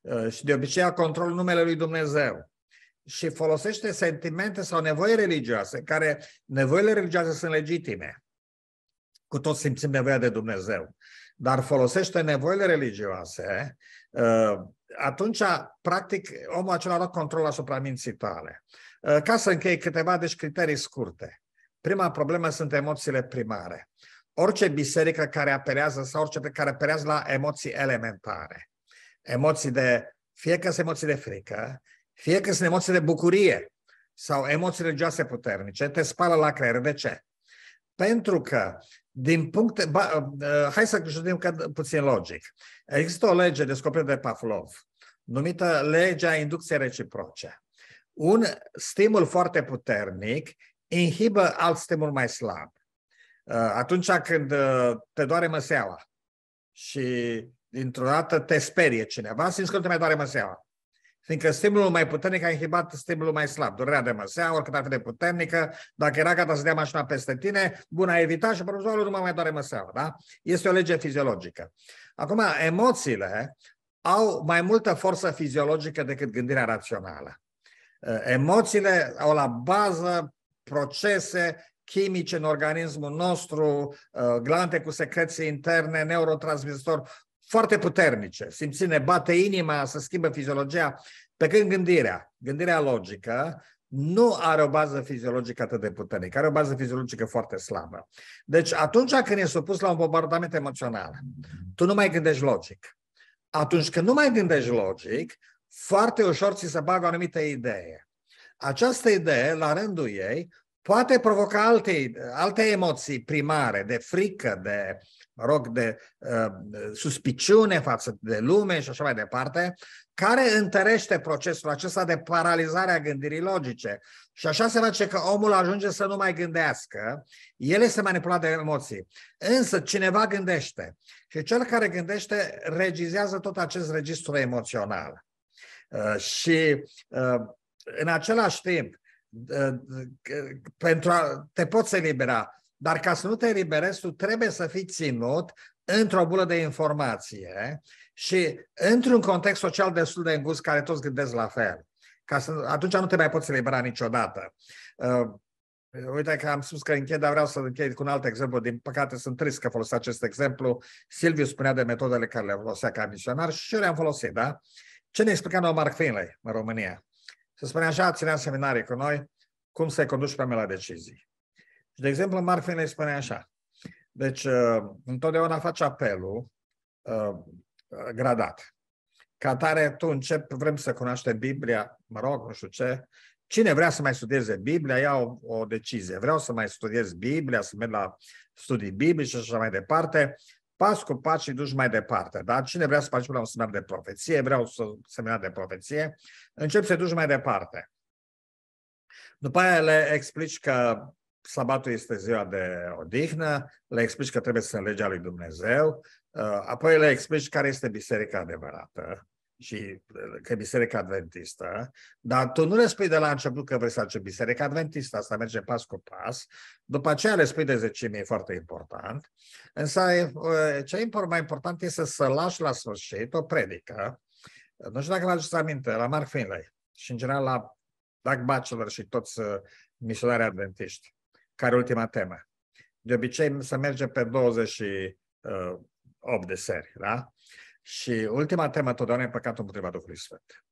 uh, și de obicei a control numele lui Dumnezeu, și folosește sentimente sau nevoi religioase, care nevoile religioase sunt legitime. Cu toți simțim nevoia de Dumnezeu dar folosește nevoile religioase, ă, atunci, practic, omul acela a luat control asupra minții tale. Ă, ca să închei câteva, deci, criterii scurte. Prima problemă sunt emoțiile primare. Orice biserică care apelează sau orice care apelează la emoții elementare. Emoții de, fie că sunt emoții de frică, fie că sunt emoții de bucurie sau emoții religioase puternice, te spală la creier. De ce? Pentru că din punct, ba, ă, hai să judecăm puțin logic. Există o lege descoperită de Pavlov, numită legea inducției reciproce. Un stimul foarte puternic inhibă alt stimul mai slab. Ă, atunci când ă, te doare măseaua și dintr-o dată te sperie cineva, simți că nu te mai doare măseaua. Fiindcă stimulul mai puternic a inhibat stimulul mai slab. Durerea de măsea, oricât ar fi de puternică, dacă era gata să dea mașina peste tine, bun, a evitat și prozoalul nu mai doare măseaua, da? Este o lege fiziologică. Acum, emoțiile au mai multă forță fiziologică decât gândirea rațională. Eh, emoțiile au la bază procese chimice în organismul nostru, eh, glante cu secreții interne, neurotransmisori, foarte puternice. Simți, ne bate inima, să schimbă fiziologia, pe când gândirea, gândirea logică, nu are o bază fiziologică atât de puternică, are o bază fiziologică foarte slabă. Deci atunci când e supus la un bombardament emoțional, tu nu mai gândești logic. Atunci când nu mai gândești logic, foarte ușor ți se bagă o anumită idee. Această idee, la rândul ei, poate provoca alte, alte emoții primare, de frică, de mă rog, de uh, suspiciune față de lume și așa mai departe, care întărește procesul acesta de paralizare a gândirii logice. Și așa se face că omul ajunge să nu mai gândească, el este manipulat de emoții. Însă cineva gândește și cel care gândește regizează tot acest registru emoțional. Uh, și uh, în același timp, uh, uh, pentru a te poți elibera dar ca să nu te eliberezi, tu trebuie să fii ținut într-o bulă de informație și într-un context social destul de îngust care toți gândesc la fel. Ca să, atunci nu te mai poți elibera niciodată. Uh, uite că am spus că închei, dar vreau să închei cu un alt exemplu. Din păcate sunt trist că folosesc acest exemplu. Silviu spunea de metodele care le folosea ca misionar și eu le-am folosit, da? Ce ne explica noi Mark Finley în România? Se spunea așa, ținea seminarii cu noi, cum să-i conduci pe la decizii. Și, de exemplu, Mark Finley spune așa. Deci, uh, întotdeauna faci apelul uh, gradat. Ca tare, tu încep vrem să cunoaștem Biblia, mă rog, nu știu ce, Cine vrea să mai studieze Biblia, ia o, o decizie. Vreau să mai studiez Biblia, să merg la studii biblice și așa mai departe. Pas cu pas și duci mai departe. Da? Cine vrea să participe la un seminar de profeție, vreau să seminar de profeție, încep să duci mai departe. După aia le explici că sabatul este ziua de odihnă, le explici că trebuie să sunt legea lui Dumnezeu, uh, apoi le explici care este biserica adevărată și uh, că e biserica adventistă, dar tu nu le spui de la început că vrei să faci biserica adventistă, asta merge pas cu pas, după aceea le spui de zecime, e foarte important, însă uh, ce mai important este să lași la sfârșit o predică, nu știu dacă vă aduceți aminte, la Mark Finlay și în general la Doug Bachelor și toți misionarii adventiști care ultima temă. De obicei să merge pe 28 uh, de seri, da? Și ultima temă totdeauna e păcatul împotriva Duhului Sfânt.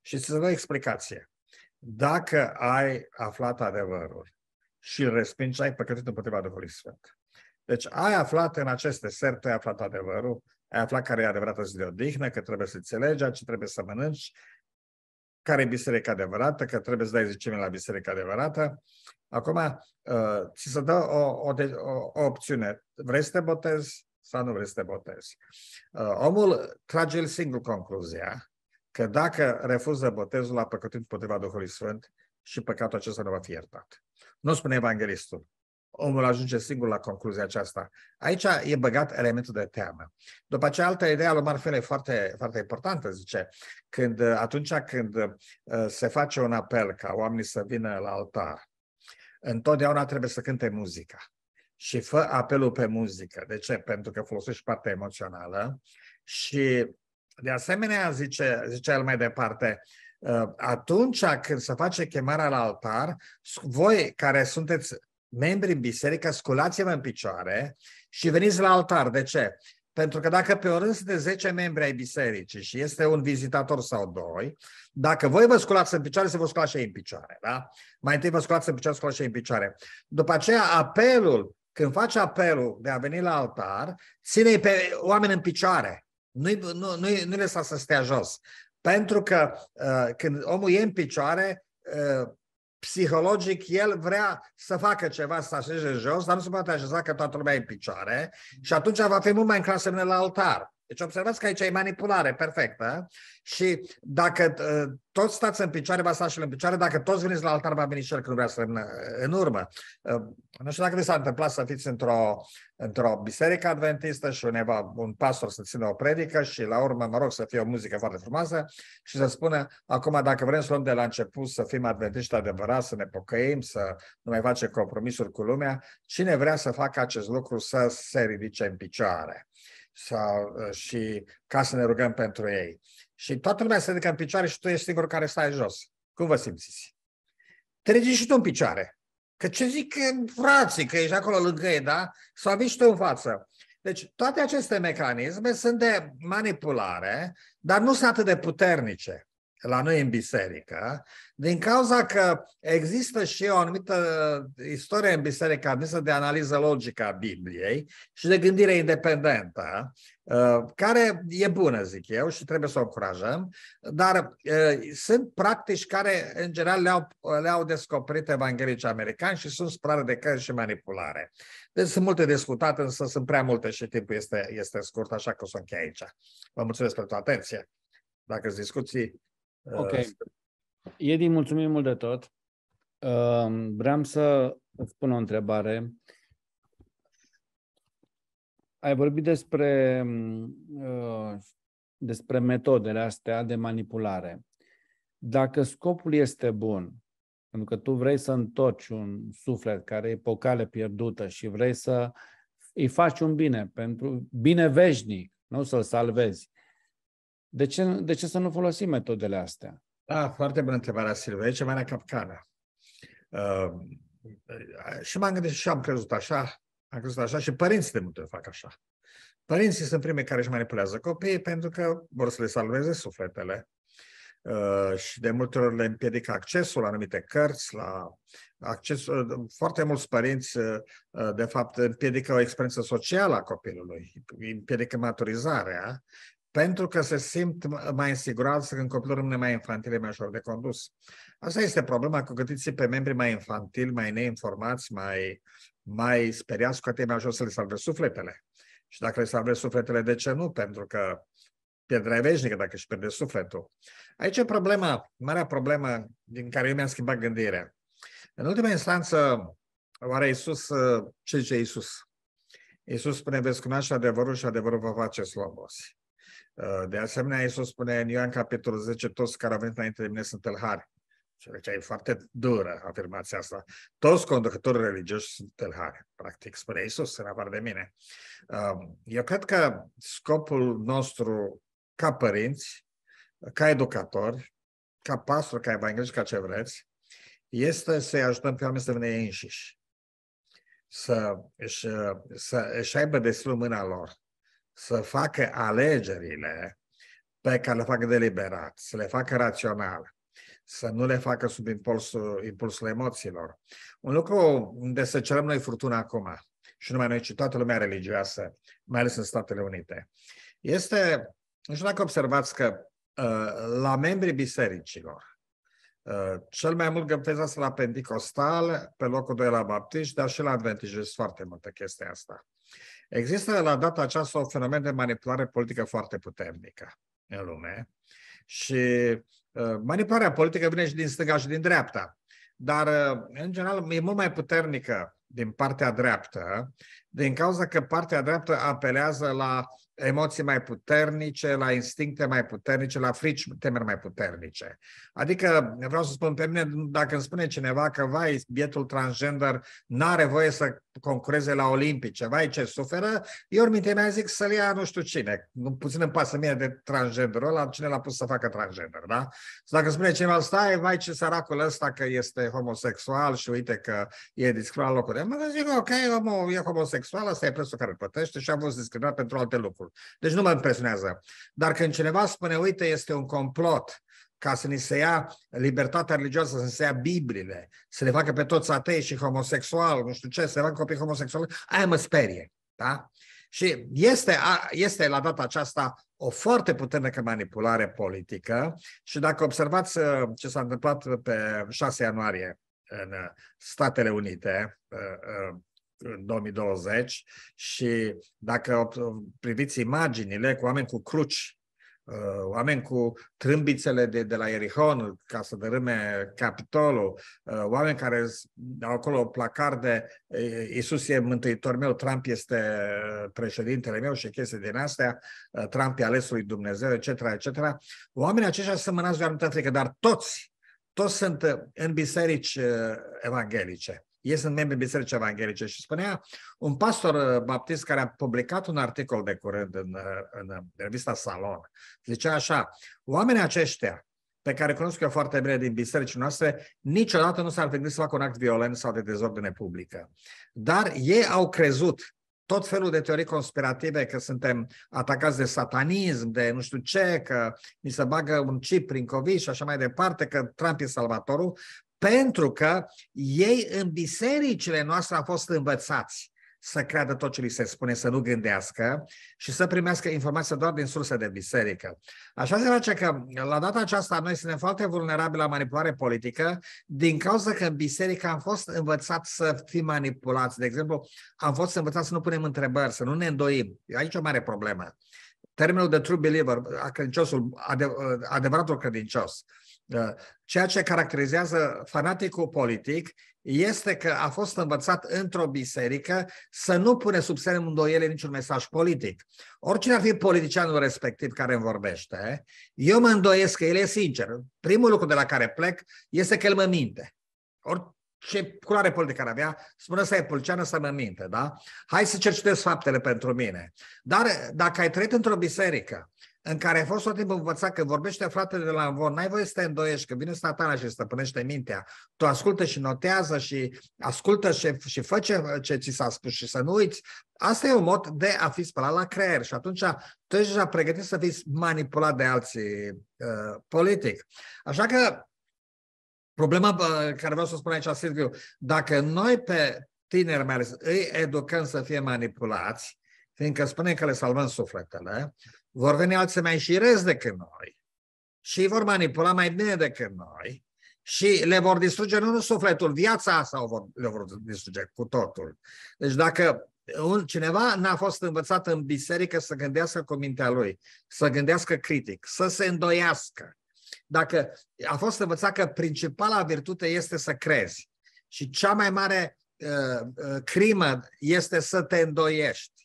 Și să dau explicație. Dacă ai aflat adevărul și îl respingi, ai păcătuit împotriva Duhului Sfânt. Deci ai aflat în aceste seri, tu ai aflat adevărul, ai aflat care e adevărată zi de odihnă, că trebuie să înțelegi, ce trebuie să mănânci, care e biserica adevărată, că trebuie să dai zicime la biserica adevărată, Acum, uh, ți se dă o, o, o, o opțiune. Vrei să te botezi sau nu vrei să te botezi? Uh, omul trage el singur concluzia că dacă refuză botezul, a păcătuit împotriva Duhului Sfânt și păcatul acesta nu va fi iertat. Nu spune evanghelistul. Omul ajunge singur la concluzia aceasta. Aici e băgat elementul de teamă. După aceea, altă idee al lui e foarte, foarte importantă, zice, când, atunci când uh, se face un apel ca oamenii să vină la altar, întotdeauna trebuie să cânte muzica și fă apelul pe muzică. De ce? Pentru că folosești partea emoțională și de asemenea, zice, zice el mai departe, uh, atunci când se face chemarea la altar, voi care sunteți membri în biserică, sculați-vă în picioare și veniți la altar. De ce? Pentru că dacă pe o râs de 10 membri ai bisericii și este un vizitator sau doi, dacă voi vă sculați în picioare, se vă sculați și ei în picioare. Da? Mai întâi vă sculați în picioare, sculați și ei în picioare. După aceea, apelul, când faci apelul de a veni la altar, ține-i pe oameni în picioare. Nu-i, nu, nu, nu le lăsa să stea jos. Pentru că uh, când omul e în picioare, uh, psihologic el vrea să facă ceva, să așeze jos, dar nu se poate așeza că toată lumea e în picioare și atunci va fi mult mai încras semne la altar. Deci observați că aici e manipulare perfectă da? și dacă uh, toți stați în picioare, va sta și în picioare, dacă toți veniți la altar, va veni și el când vrea să rămână uh, în urmă. Uh, nu știu dacă vi s-a întâmplat să fiți într-o, într-o biserică adventistă și uneva, un pastor să țină o predică și la urmă, mă rog, să fie o muzică foarte frumoasă și să spună, acum dacă vrem să luăm de la început să fim adventiști adevărați, să ne pocăim, să nu mai facem compromisuri cu lumea, cine vrea să facă acest lucru să se ridice în picioare sau, uh, și ca să ne rugăm pentru ei. Și toată lumea se ridică în picioare și tu ești singurul care stai jos. Cum vă simțiți? Te ridici și tu în picioare. Că ce zic frații, că ești acolo lângă ei, da? Sau vii și tu în față. Deci toate aceste mecanisme sunt de manipulare, dar nu sunt atât de puternice la noi în biserică, din cauza că există și o anumită istorie în biserică admisă de analiză logică a Bibliei și de gândire independentă, uh, care e bună, zic eu, și trebuie să o încurajăm, dar uh, sunt practici care, în general, le-au, le-au descoperit evanghelici americani și sunt sprare de cări și manipulare. Deci sunt multe discutate, însă sunt prea multe și timpul este, este scurt, așa că o să închei aici. Vă mulțumesc pentru atenție. Dacă sunt discuții, Ok. Uh, Edi,
mulțumim mult de tot. Um, vreau să îți pun o întrebare. Ai vorbit despre, um, uh, despre metodele astea de manipulare. Dacă scopul este bun, pentru că tu vrei să întorci un suflet care e pocale pierdută și vrei să îi faci un bine, pentru bine veșnic, nu să-l salvezi.
De ce, de ce să nu folosim metodele astea? Da, foarte bună întrebarea, Silvia. E ce la capcana. Uh, ehm, și m-am gândit și am crezut așa, am crezut așa și părinții de multe ori fac așa. Părinții sunt primii care își manipulează copiii pentru că vor să le salveze sufletele uh, și de multe ori le împiedică accesul la anumite cărți, la acces, uh, foarte mulți părinți, uh, de fapt, împiedică o experiență socială a copilului, împiedică maturizarea pentru că se simt mai în siguranță când copilul rămâne mai infantil, e mai ușor de condus. Asta este problema cu gătiți pe membrii mai infantili, mai neinformați, mai, mai speriați, cu atât e mai ușor să le salve sufletele. Și dacă le salve sufletele, de ce nu? Pentru că pierderea veșnică dacă își pierde sufletul. Aici e problema, marea problemă din care eu mi-am schimbat gândirea. În ultima instanță, oare Iisus, ce zice Iisus? Iisus spune, veți cunoaște adevărul și adevărul vă face slobos. Uh, de asemenea, Iisus spune în Ioan capitolul 10, toți care au venit înainte de mine sunt tâlhari. Și deci e foarte dură afirmația asta. Toți conducătorii religioși sunt tâlhari, practic, spune Iisus, în afară de mine. Um, eu cred că scopul nostru ca părinți, ca educatori, ca pastor, ca evanghelist, ca ce vreți, este să-i ajutăm pe oameni să vină ei înșiși, să, își, uh, să își aibă destul mâna lor, să facă alegerile pe care le facă deliberat, să le facă rațional, să nu le facă sub impulsul, impulsul emoțiilor. Un lucru unde să cerem noi furtuna acum, și numai noi, ci toată lumea religioasă, mai ales în Statele Unite, este, nu știu dacă observați că uh, la membrii bisericilor, uh, cel mai mult găfez asta la Pentecostal, pe locul doi la Baptiști, dar și la Adventiști, foarte multă chestia asta. Există la data aceasta un fenomen de manipulare politică foarte puternică în lume și uh, manipularea politică vine și din stânga și din dreapta, dar uh, în general e mult mai puternică din partea dreaptă, din cauza că partea dreaptă apelează la emoții mai puternice, la instincte mai puternice, la frici, temeri mai puternice. Adică, vreau să spun pe mine, dacă îmi spune cineva că, vai, bietul transgender n-are voie să concureze la olimpice, vai ce suferă, eu în mintea mea zic să-l ia nu știu cine. Puțin îmi pasă mie de transgenderul ăla, cine l-a pus să facă transgender, da? Deci dacă dacă spune cineva, stai, vai ce săracul ăsta că este homosexual și uite că e discriminat locul de mă, zic, ok, omul e homosexual, asta e presul care plătește și a fost discriminat pentru alte lucruri jocul. Deci nu mă impresionează. Dar când cineva spune, uite, este un complot ca să ni se ia libertatea religioasă, să ni se ia Bibliile, să le facă pe toți atei și homosexual, nu știu ce, să le facă copii homosexuali, aia mă sperie. Da? Și este, este la data aceasta o foarte puternică manipulare politică și dacă observați uh, ce s-a întâmplat pe 6 ianuarie în uh, Statele Unite, uh, 2020 și dacă priviți imaginile cu oameni cu cruci, uh, oameni cu trâmbițele de, de la Erihon ca să dărâme Capitolul, uh, oameni care au acolo placarde Iisus e mântuitor meu, Trump este uh, președintele meu și chestii din astea, Trump e ales lui Dumnezeu, etc., etc. Oamenii aceștia sunt mânați de o frică, dar toți, toți sunt în biserici evanghelice ei sunt membri Bisericii Evanghelice și spunea un pastor uh, baptist care a publicat un articol de curând în, uh, în uh, revista Salon. Zicea așa, oamenii aceștia pe care cunosc eu foarte bine din bisericii noastre, niciodată nu s-ar fi gândit să facă un act violent sau de dezordine publică. Dar ei au crezut tot felul de teorii conspirative, că suntem atacați de satanism, de nu știu ce, că ni se bagă un chip prin COVID și așa mai departe, că Trump e salvatorul, pentru că ei în bisericile noastre au fost învățați să creadă tot ce li se spune, să nu gândească și să primească informația doar din surse de biserică. Așa se face că la data aceasta noi suntem foarte vulnerabili la manipulare politică din cauza că în biserică am fost învățați să fim manipulați. De exemplu, am fost învățați să nu punem întrebări, să nu ne îndoim. Aici e o mare problemă. Termenul de true believer, credinciosul, adev- adevăratul credincios. Uh, da. Ceea ce caracterizează fanaticul politic este că a fost învățat într-o biserică să nu pune sub semnul îndoiele niciun mesaj politic. Oricine ar fi politicianul respectiv care îmi vorbește, eu mă îndoiesc că el e sincer. Primul lucru de la care plec este că el mă minte. Or, ce culoare politică ar avea, spune să e pulceană să mă minte, da? Hai să cercetez faptele pentru mine. Dar dacă ai trăit într-o biserică în care ai fost tot timpul învățat că vorbește fratele de la învon, n-ai voie să te îndoiești, că vine satana și stăpânește mintea. Tu ascultă și notează și ascultă și, și fă ce, ce ți s-a spus și să nu uiți. Asta e un mod de a fi spălat la creier și atunci tu ești deja pregătit să fii manipulat de alții uh, politic. Așa că problema uh, care vreau să spun aici, Silviu, dacă noi pe tineri mai ales îi educăm să fie manipulați, fiindcă spune că le salvăm sufletele, vor veni alții mai și rezi decât noi și vor manipula mai bine decât noi și le vor distruge nu sufletul, viața asta o vor, le vor distruge cu totul. Deci dacă un cineva n-a fost învățat în biserică să gândească cu mintea lui, să gândească critic, să se îndoiască, dacă a fost învățat că principala virtute este să crezi și cea mai mare uh, uh, crimă este să te îndoiești,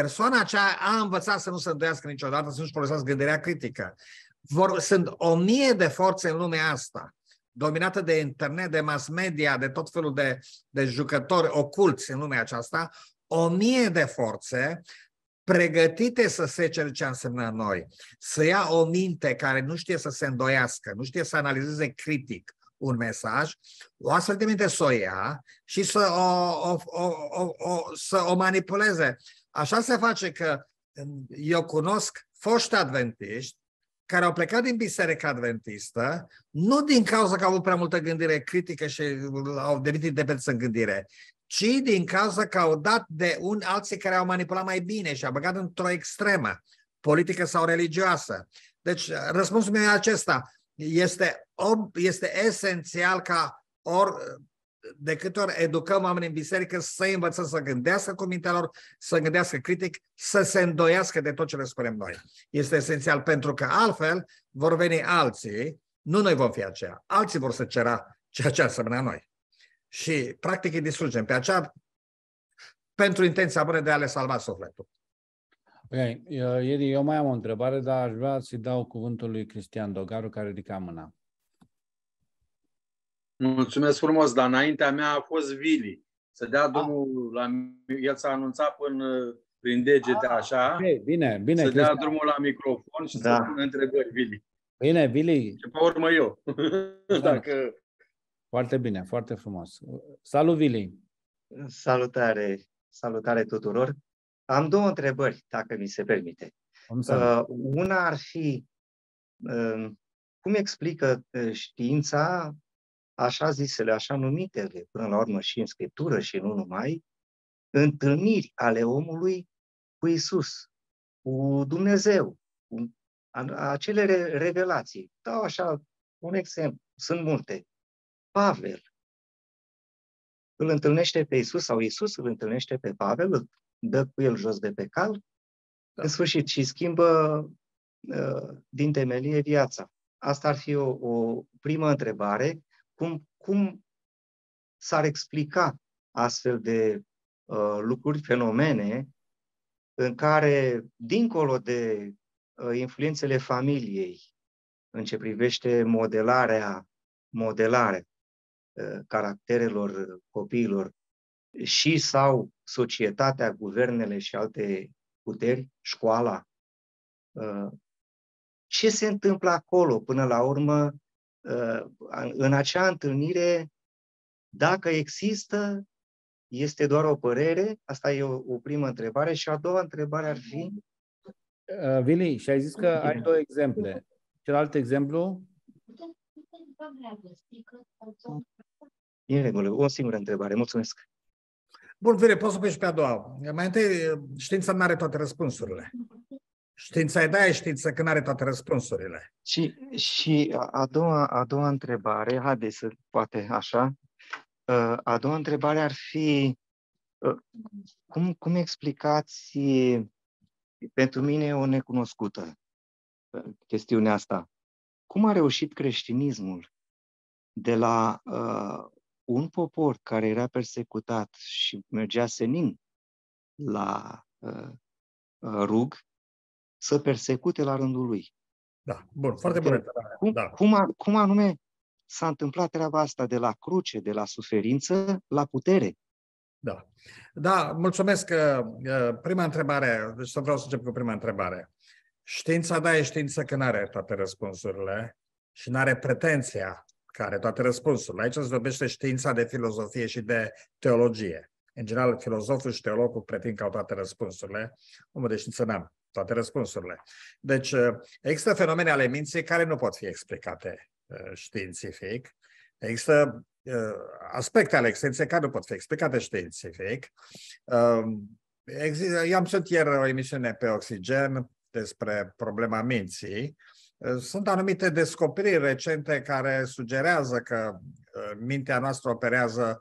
persoana aceea a învățat să nu se îndoiască niciodată, să nu-și folosească gândirea critică. Vor, sunt o mie de forțe în lumea asta, dominată de internet, de mass media, de tot felul de, de jucători oculți în lumea aceasta, o mie de forțe pregătite să cere ce însemnă noi, să ia o minte care nu știe să se îndoiască, nu știe să analizeze critic un mesaj, o astfel de minte să o ia și să o, o, o, o, o, să o manipuleze. Așa se face că eu cunosc foști adventiști care au plecat din biserica adventistă, nu din cauza că au avut prea multă gândire critică și au devenit independenți în gândire, ci din cauza că au dat de un alții care au manipulat mai bine și au băgat într-o extremă, politică sau religioasă. Deci răspunsul meu e acesta. Este, este esențial ca ori de câte ori educăm oamenii în biserică să învățăm să gândească cu mintea lor, să gândească critic, să se îndoiască de tot ce le spunem noi. Este esențial pentru că altfel vor veni alții, nu noi vom fi aceia, alții vor să cera ceea ce asemenea noi. Și practic îi distrugem pe aceea pentru intenția bună de a le salva sufletul.
Ok, uh, Edi, eu mai am o întrebare, dar aș vrea să-i dau cuvântul lui Cristian Dogaru, care ridica mâna.
Mulțumesc frumos, dar înaintea mea a fost Vili. Să dea ah. drumul la... El s-a anunțat până uh, prin degete, a. Ah. așa.
Okay, bine, bine. Să Cristian. dea drumul la
microfon și da. să pună întrebări, Vili.
Bine, Vili. Și
pe urmă eu. Da. Dacă...
Foarte bine,
foarte frumos. Salut, Vili. Salutare, salutare tuturor. Am două întrebări, dacă mi se permite. Uh, una ar fi, uh, cum explică uh, știința așa zisele, așa numitele, până la urmă și în Scriptură și nu numai, întâlniri ale omului cu Isus, cu Dumnezeu, cu acele revelații. Dau așa un exemplu, sunt multe. Pavel îl întâlnește pe Isus sau Isus îl întâlnește pe Pavel, îl dă cu el jos de pe cal, da. în sfârșit, și schimbă uh, din temelie viața. Asta ar fi o, o primă întrebare cum, cum s-ar explica astfel de uh, lucruri, fenomene, în care, dincolo de uh, influențele familiei, în ce privește modelarea, modelarea uh, caracterelor copiilor și sau societatea, guvernele și alte puteri, școala, uh, ce se întâmplă acolo până la urmă Uh, în acea întâlnire, dacă există, este doar o părere? Asta e o, o primă întrebare. Și a doua întrebare ar fi? Uh, Vili, și ai zis că ai două exemple. Celălalt exemplu? În regulă, o singură întrebare. Mulțumesc. Bun, Vili, poți să pui
și pe a doua. Mai întâi, știința nu are toate răspunsurile. Știința e de știință că nu are toate răspunsurile.
Și, și a, doua, a doua întrebare, haideți să poate așa, ă, a doua întrebare ar fi ă, cum, cum explicați pentru mine e o necunoscută ă, chestiunea asta. Cum a reușit creștinismul de la uh, un popor care era persecutat și mergea senin la uh, rug să persecute la rândul lui. Da, bun, foarte bun. Cum, da. cum, cum anume s-a întâmplat treaba asta de la cruce, de la suferință, la putere? Da. Da,
mulțumesc. Uh, uh, prima întrebare, deci vreau să încep cu prima întrebare. Știința, da, e știință că nu are toate răspunsurile și nu are pretenția că are toate răspunsurile. Aici se vorbește știința de filozofie și de teologie. În general, filozoful și teologul pretind că au toate răspunsurile. Omul de știință n-am toate răspunsurile. Deci, uh, există fenomene ale minții care nu pot fi explicate uh, științific. Există uh, aspecte ale existenței care nu pot fi explicate științific. Um, eu am sunt ieri o emisiune pe Oxigen despre problema minții. Sunt anumite descoperiri recente care sugerează că mintea noastră operează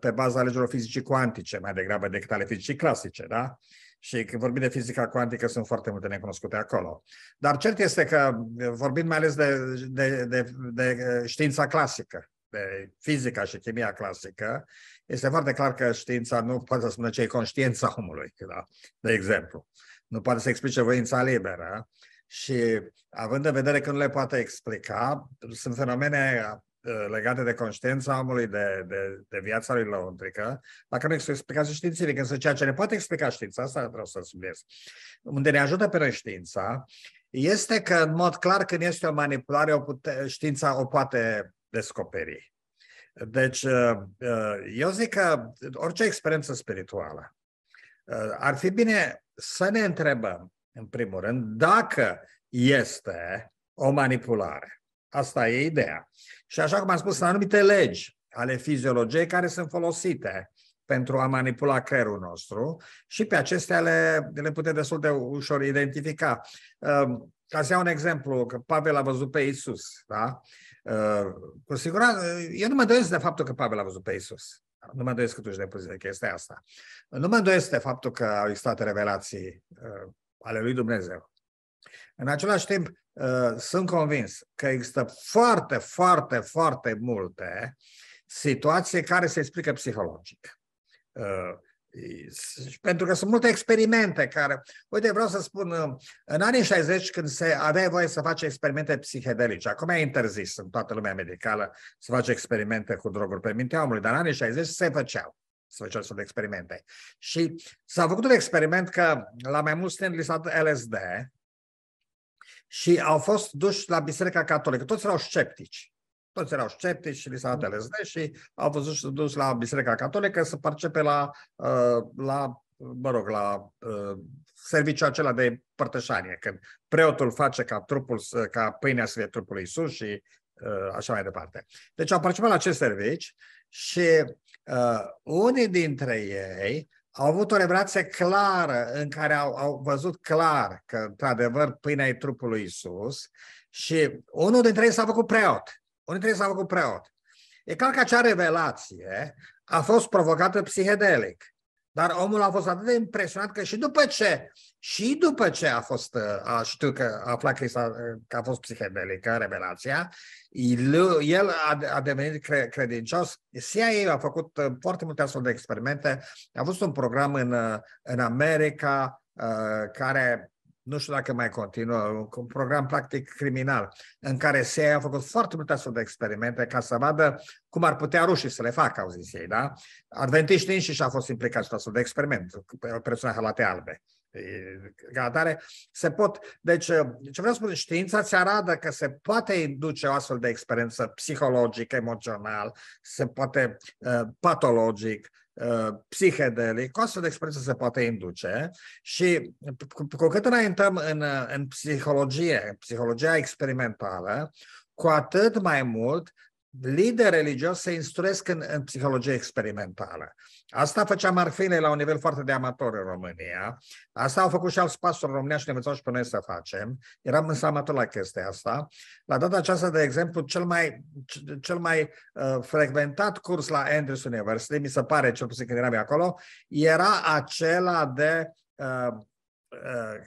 pe baza legilor fizicii cuantice, mai degrabă decât ale fizicii clasice, da? Uh, și când vorbim de fizica cuantică, sunt foarte multe necunoscute acolo. Dar cert este că, vorbind mai ales de, de, de, de știința clasică, de fizica și chimia clasică, este foarte clar că știința nu poate să spună ce e conștiința omului, da? de exemplu. Nu poate să explice voința liberă și având în vedere că nu le poate explica, sunt fenomene Uh, legate de conștiința omului, de, de, de viața lui lăuntrică, la care nu există explicații științifică, însă ceea ce ne poate explica știința, asta vreau să subliniez, unde ne ajută pe noi știința, este că în mod clar când este o manipulare, o pute, știința o poate descoperi. Deci, uh, uh, eu zic că orice experiență spirituală, ar fi bine să ne întrebăm, în primul rând, dacă este o manipulare. Asta e ideea. Și așa cum am spus, sunt anumite legi ale fiziologiei care sunt folosite pentru a manipula creierul nostru și pe acestea le, le putem destul de ușor identifica. Ehm, ca să iau un exemplu, că Pavel a văzut pe Isus, da? Ehm, cu siguranță, eu nu mă doresc de faptul că Pavel a văzut pe Isus. Nu mă îndoiesc că tu își de chestia asta. Nu mă îndoiesc de faptul că au existat revelații ehm, ale lui Dumnezeu. În același timp, uh, sunt convins că există foarte, foarte, foarte multe situații care se explică psihologic. Uh, pentru că sunt multe experimente care... Uite, vreau să spun, uh, în anii 60, când se avea voie să faci experimente psihedelice, acum e interzis în toată lumea medicală să faci experimente cu droguri pe mintea omului, dar în anii 60 se făceau să făceau astfel de experimente. Și s-a făcut un experiment că la mai mulți tineri li s-a dat LSD și au fost duși la Biserica Catolică. Toți erau sceptici. Toți erau sceptici și li s-a dat LSD și au fost duși, duși la Biserica Catolică să participe la, uh, la mă rog, la uh, serviciul acela de părtășanie, când preotul face ca, trupul, ca pâinea să fie trupul lui Isus și uh, așa mai departe. Deci au participat la acest servici și uh, unii dintre ei au avut o revelație clară în care au, au văzut clar că, într-adevăr, pâinea e trupul lui Isus și unul dintre ei s-a făcut preot. Unul dintre ei s-a făcut preot. E clar că acea revelație a fost provocată psihedelic. Dar omul a fost atât de impresionat că și după ce, și după ce a fost, uh, a știut că a aflat că, a, că a fost psihedelică revelația, el a, a devenit credincios. CIA a făcut uh, foarte multe astfel de experimente. A fost un program în, uh, în America care nu știu dacă mai continuă, un program practic criminal, în care SEA a făcut foarte multe astfel de experimente ca să vadă cum ar putea rușii să le facă, au zis ei, da? și și au fost implicați în astfel de experiment, persoane halate albe. Ca se pot. Deci, ce vreau să spun, știința ți arată că se poate induce o astfel de experiență psihologică, emoțional, se poate uh, patologic, Uh, psihedelic, o astfel de experiență se poate induce și cu, cât înaintăm în, uh, în psihologie, în psihologia experimentală, cu atât mai mult lideri religioși se instruiesc în, în psihologie experimentală. Asta făcea Marfine la un nivel foarte de amator în România. Asta au făcut și alți pastori românești, ne învățau și pe noi să facem. Eram însă amator la chestia asta. La data aceasta, de exemplu, cel mai, cel mai uh, frecventat curs la Andrews University, mi se pare, cel puțin când eram acolo, era acela de uh, uh,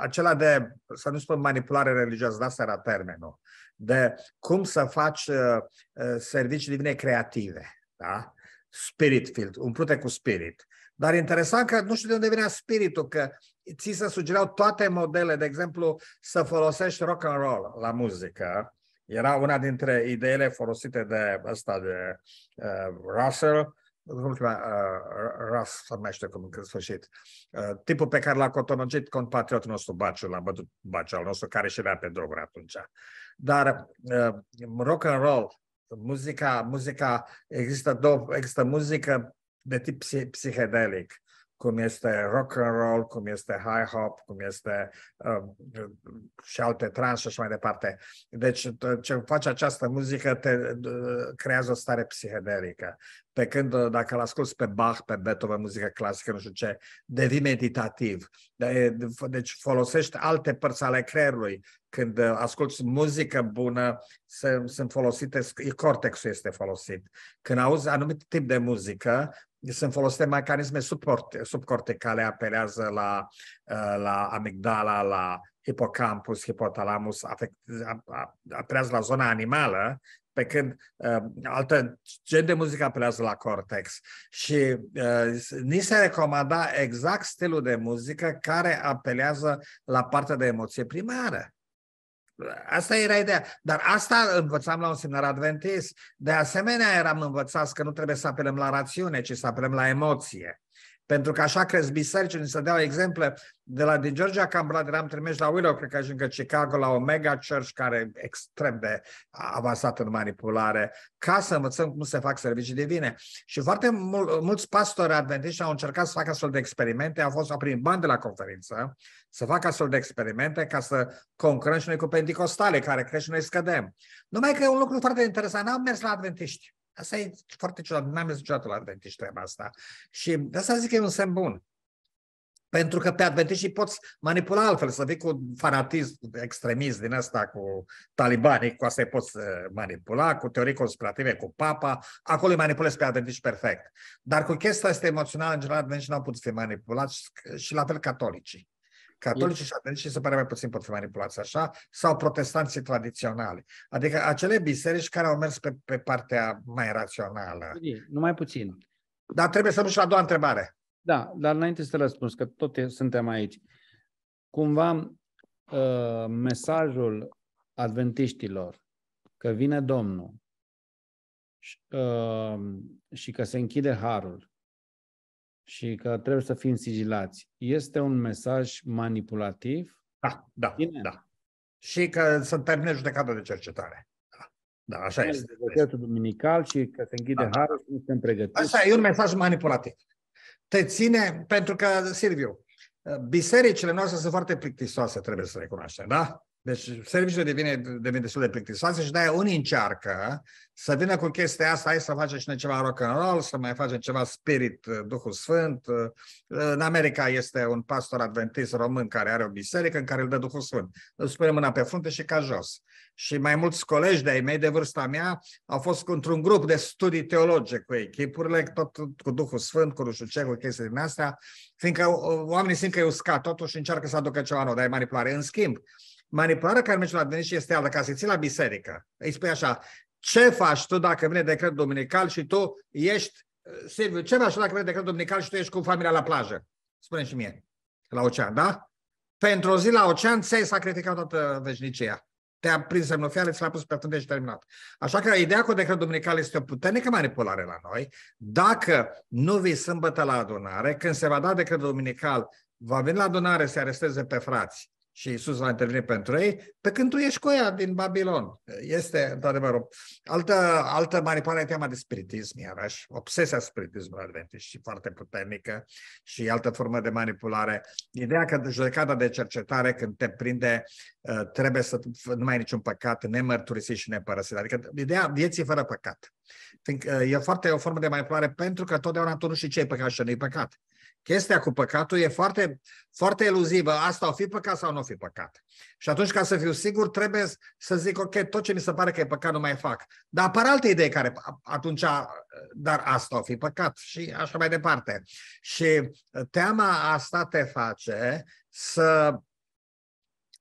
acela de, să nu spun manipulare religioasă, dar asta era termenul de cum să faci uh, uh, servicii divine creative, da? spirit filled, umplute cu spirit. Dar interesant că nu știu de unde venea spiritul, că ți se sugerau toate modele, de exemplu, să folosești rock and roll la muzică. Era una dintre ideile folosite de ăsta de uh, Russell, cum uh, Russ, să știu cum în sfârșit, uh, tipul pe care l-a cotonogit compatriotul nostru Baciu, l-a bătut Baciu al nostru, care și era pe droguri atunci. Uh, dar uh, rock and roll, muzica, muzica există, două, există muzică de tip psihedelic cum este rock and roll, cum este high hop, cum este uh, și alte trans și așa mai departe. Deci ce face această muzică te uh, creează o stare psihedelică. Pe când uh, dacă îl asculți pe Bach, pe Beethoven, muzică clasică, nu știu ce, devii meditativ. Deci folosești alte părți ale creierului. Când uh, asculți muzică bună, sunt folosite, cortexul este folosit. Când auzi anumit tip de muzică, deci sunt folosite mecanisme subcorticale, apelează la, uh, la amigdala, la hipocampus, hipotalamus, apelează la zona animală, pe când uh, altă gen de muzică apelează la cortex. Și uh, ni se recomanda exact stilul de muzică care apelează la partea de emoție primară. Asta era ideea. Dar asta învățam la un seminar adventist. De asemenea, eram învățați că nu trebuie să apelăm la rațiune, ci să apelăm la emoție. Pentru că așa cresc bisericile, să dea exemple, de la din Georgia Cambridge eram trimis la Willow, cred că și încă Chicago, la Omega Church, care e extrem de avansat în manipulare, ca să învățăm cum se fac servicii divine. Și foarte mul- mulți pastori adventiști au încercat să facă astfel de experimente, au fost prin bani de la conferință, să facă astfel de experimente ca să concurăm și noi cu pentecostale, care crește și noi scădem. Numai că e un lucru foarte interesant, n-am mers la adventiști. Asta e foarte ciudat, n-am mers niciodată la adventiști treaba asta. Și de asta zic că e un semn bun. Pentru că pe adventiști poți manipula altfel, să vii cu fanatism, extremist din asta, cu talibanii, cu asta îi poți uh, manipula, cu teorii conspirative, cu papa, acolo îi manipulezi pe adventiști perfect. Dar cu chestia asta emoțională, în general, adventiști nu au putut fi manipulați și la fel catolicii. Catolicii și atenicii se pare mai puțin pot fi manipulați așa, sau protestanții tradiționali. Adică acele biserici care au mers pe, pe partea mai rațională. mai puțin. Dar trebuie să și la a doua întrebare. Da, dar
înainte să te răspuns, că tot suntem aici. Cumva ă, mesajul adventiștilor că vine Domnul și ă, că se închide harul și că trebuie să fim sigilați, este un mesaj manipulativ? Da, da, Bine? da.
Și că să termine judecata de cercetare. Da,
da așa este. este. duminical
și că se închide da. harul și nu suntem pregătiți. Așa, e un mesaj manipulativ. Te ține, pentru că, Silviu, bisericile noastre sunt foarte plictisoase, trebuie să recunoaștem, da? Deci serviciul devine, devine destul de plictisoase și de-aia unii încearcă să vină cu chestia asta, hai să facem și noi ceva rock and roll, să mai facem ceva spirit, uh, Duhul Sfânt. Uh, în America este un pastor adventist român care are o biserică în care îl dă Duhul Sfânt. Îl spune mâna pe frunte și ca jos. Și mai mulți colegi de-ai mei de vârsta mea au fost într-un grup de studii teologice cu echipurile, tot cu Duhul Sfânt, cu nu ce, cu chestii din astea, fiindcă uh, oamenii simt că e uscat totuși încearcă să aducă ceva nou, dar e manipulare. În schimb, manipularea care merge la și este alta, ca să ții la biserică. Îi spui așa, ce faci tu dacă vine decret dominical și tu ești, Silviu, ce faci tu dacă vine decret dominical și tu ești cu familia la plajă? Spune și mie, la ocean, da? Pentru o zi la ocean ți-ai sacrificat toată veșnicia. Te-a prins semnofiale, ți l-a pus pe atunci și terminat. Așa că ideea cu decret dominical este o puternică manipulare la noi. Dacă nu vii sâmbătă la adunare, când se va da decret dominical, va veni la adunare să aresteze pe frați și Isus va interveni pentru ei, pe când tu ești cu ea din Babilon. Este, într-adevăr, o altă, altă manipulare în tema de spiritism, iarăși, obsesia spiritismului adventist și foarte puternică și altă formă de manipulare. Ideea că judecata de cercetare, când te prinde, uh, trebuie să nu mai ai niciun păcat, nemărturisit și nepărăsit. Adică ideea vieții fără păcat. Fiindcă uh, e foarte o formă de manipulare pentru că totdeauna tu nu știi ce e păcat și ce nu e păcat chestia cu păcatul e foarte, foarte eluzivă. Asta o fi păcat sau nu o fi păcat. Și atunci, ca să fiu sigur, trebuie să zic, ok, tot ce mi se pare că e păcat nu mai fac. Dar apar alte idei care atunci, dar asta o fi păcat și așa mai departe. Și uh, teama asta te face să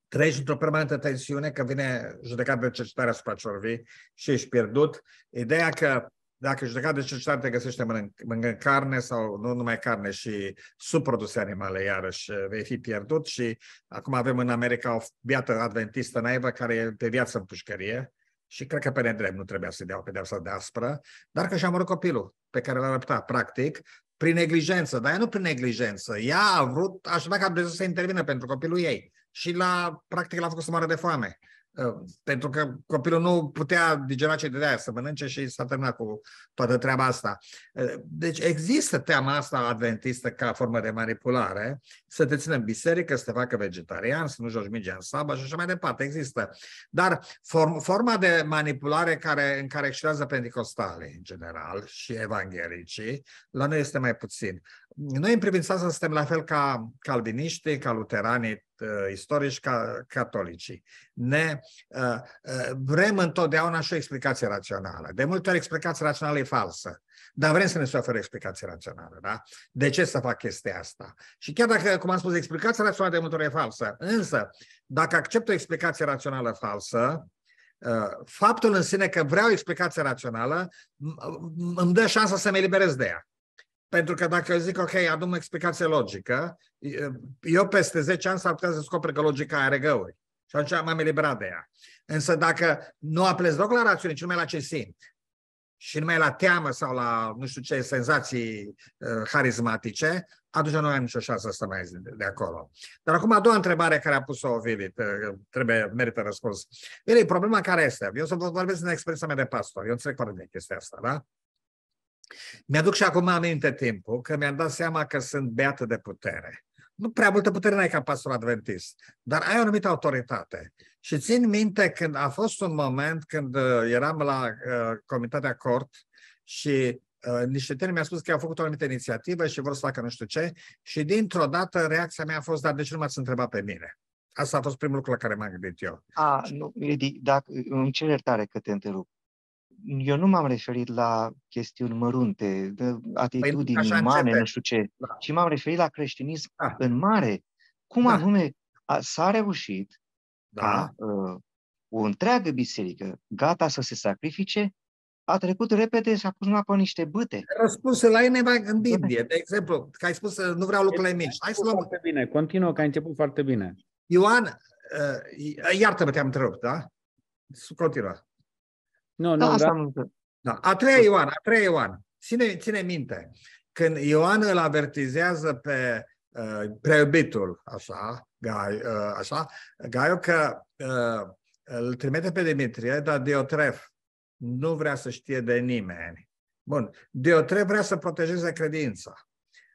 treci într-o permanentă tensiune că vine judecată de cercetare asupra celor vii și ești pierdut. Ideea că dacă judecat de cercetare găsește mâncă carne sau nu numai carne și subproduse animale, iarăși eh, vei fi pierdut și acum avem în America o biată adventistă naivă care e pe viață în pușcărie și cred că pe nedrept nu trebuia să-i dea o pedeapsă de aspră, dar că și-a murit copilul pe care l-a răptat, practic, prin neglijență, dar ea nu prin neglijență, ea a vrut, aș vrea ca Dumnezeu să intervină pentru copilul ei și la, practic l-a făcut să moară de foame. Ă, pentru că copilul nu putea digera ce de aia să mănânce și s-a terminat cu toată treaba asta. Ă, deci există teama asta adventistă ca formă de manipulare, să te țină în biserică, să te facă vegetarian, să nu joci mingea în sabă și așa mai departe. Există. Dar form, forma de manipulare care, în care excelează pentecostale în general și evanghelicii, la noi este mai puțin. Noi, în privința asta, suntem la fel ca calviniști, ca luterani uh, istorici, ca catolicii. Ne uh, uh, vrem întotdeauna și o explicație rațională. De multe ori explicația rațională e falsă, dar vrem să ne se oferă explicație rațională. Da? De ce să fac chestia asta? Și chiar dacă, cum am spus, explicația rațională de multe ori e falsă, însă, dacă accept o explicație rațională falsă, faptul în sine că vreau explicație rațională îmi dă șansa să mă eliberez de ea. Pentru că dacă eu zic, ok, adun o explicație logică, eu peste 10 ani s-ar putea să descoper că logica are găuri. Și atunci m-am eliberat de ea. Însă dacă nu apelez loc la rațiune, ci numai la ce simt, și numai la teamă sau la, nu știu ce, senzații uh, harismatice, atunci nu am nicio șansă să mai de, de acolo. Dar acum a doua întrebare care a pus-o Ovilit, uh, trebuie, merită răspuns. Vili, problema care este? Eu să vă vorbesc din experiența mea de pastor, eu înțeleg foarte bine chestia asta, da? Mi-aduc și acum aminte timpul că mi-am dat seama că sunt beată de putere. Nu prea multă putere n-ai ca pastor adventist, dar ai o anumită autoritate. Și țin minte când a fost un moment când uh, eram la uh, Comitatea Cort și uh, niște tineri mi-au spus că au făcut o anumită inițiativă și vor să facă nu știu ce și dintr-o dată reacția mea a fost, dar de ce nu m-ați întrebat pe mine? Asta a fost primul lucru la care m-am gândit eu.
A, nu, Edi, dacă, îmi cer iertare că te întrerup eu nu m-am referit la chestiuni mărunte, de atitudini păi, umane, începe. nu știu ce, da. ci m-am referit la creștinism da. în mare. Cum da. anume a, s-a reușit da. ca uh, o întreagă biserică gata să se sacrifice, a trecut repede și a pus numai pe niște bâte. Răspunsul la ele în Biblie,
de exemplu, că ai spus nu vreau
lucrurile mici.
Hai să luăm... Foarte bine, continuă, că ai început foarte bine. Ioan, uh, iartă-mă,
te-am întrerupt, da? Continuă. Nu, nu, da, da. Asta da. nu da. A treia Ioan, a treia Ioan. Ține, ține minte, când Ioan îl avertizează pe uh, preobitul, așa, Gai, uh, așa, Gaiu că uh, îl trimite pe Dimitrie, dar Diotref nu vrea să știe de nimeni. Bun, Diotref vrea să protejeze credința.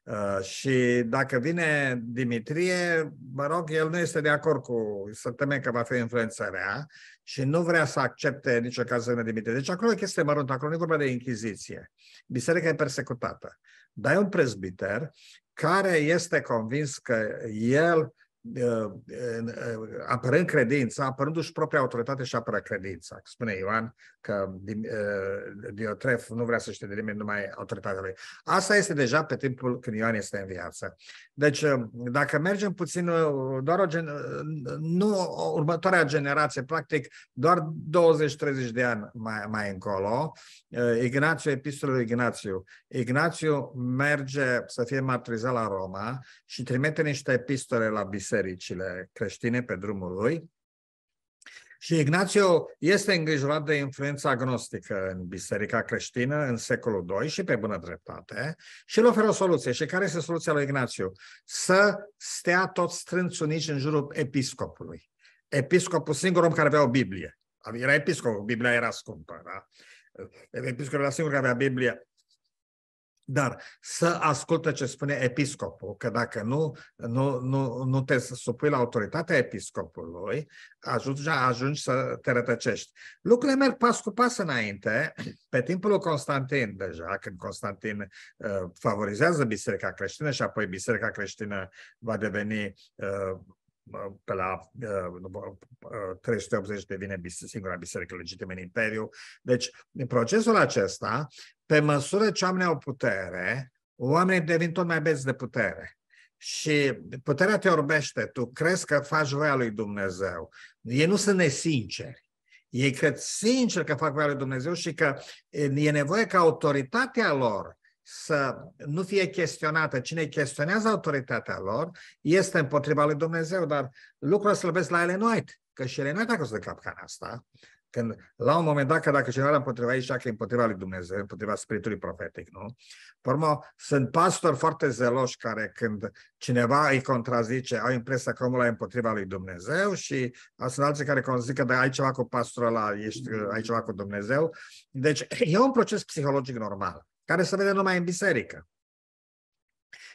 Uh, și dacă vine Dimitrie, mă rog, el nu este de acord cu, să teme că va fi influențarea și nu vrea să accepte în nicio caz semne de minte. Deci acolo e chestie măruntă, acolo nu e vorba de inchiziție. Biserica e persecutată. Dar e un prezbiter care este convins că el apărând credința, apărându-și propria autoritate și apără credința. Spune Ioan că ă, Diotref nu vrea să știe de nimeni numai autoritatea lui. Asta este deja pe timpul când Ioan este în viață. Deci, ă, dacă mergem puțin, ă, doar o gen... nu, următoarea generație, practic, doar 20-30 de ani mai, mai încolo, Ignațiu, epistolul lui Ignațiu. Ignațiu merge să fie martirizat la Roma și trimite niște epistole la biserică bisericile creștine pe drumul lui. Și Ignațiu este îngrijorat de influența agnostică în biserica creștină în secolul II și pe bună dreptate și îl oferă o soluție. Și care este soluția lui Ignațiu? Să stea toți strânțunici în jurul episcopului. Episcopul, singur om care avea o Biblie. Era episcop, Biblia era scumpă, da? Episcopul era singur care avea Biblie dar să ascultă ce spune episcopul, că dacă nu, nu, nu, nu te supui la autoritatea episcopului, ajungi, ajungi să te rătăcești. Lucrurile merg pas cu pas înainte, pe timpul lui Constantin deja, când Constantin uh, favorizează biserica creștină și apoi biserica creștină va deveni uh, pe la după uh, 380 devine singura biserică legitimă în Imperiu. Deci, în procesul acesta, pe măsură ce oamenii au putere, oamenii devin tot mai beți de putere. Și puterea te orbește, tu crezi că faci voia lui Dumnezeu. Ei nu sunt nesinceri. Ei cred sincer că fac voia lui Dumnezeu și că e nevoie ca autoritatea lor să nu fie chestionată. Cine chestionează autoritatea lor este împotriva lui Dumnezeu, dar lucrul să vezi la Ellen White, că și Ellen White a căzut în capcana asta. Când, la un moment dat, că dacă cineva era împotriva ei, că e împotriva lui Dumnezeu, împotriva spiritului profetic, nu? Pe sunt pastori foarte zeloși care când cineva îi contrazice, au impresia că omul e împotriva lui Dumnezeu și sunt alții care zic că da, ai ceva cu pastorul ăla, ești, ai ceva cu Dumnezeu. Deci e un proces psihologic normal care se vede numai în biserică.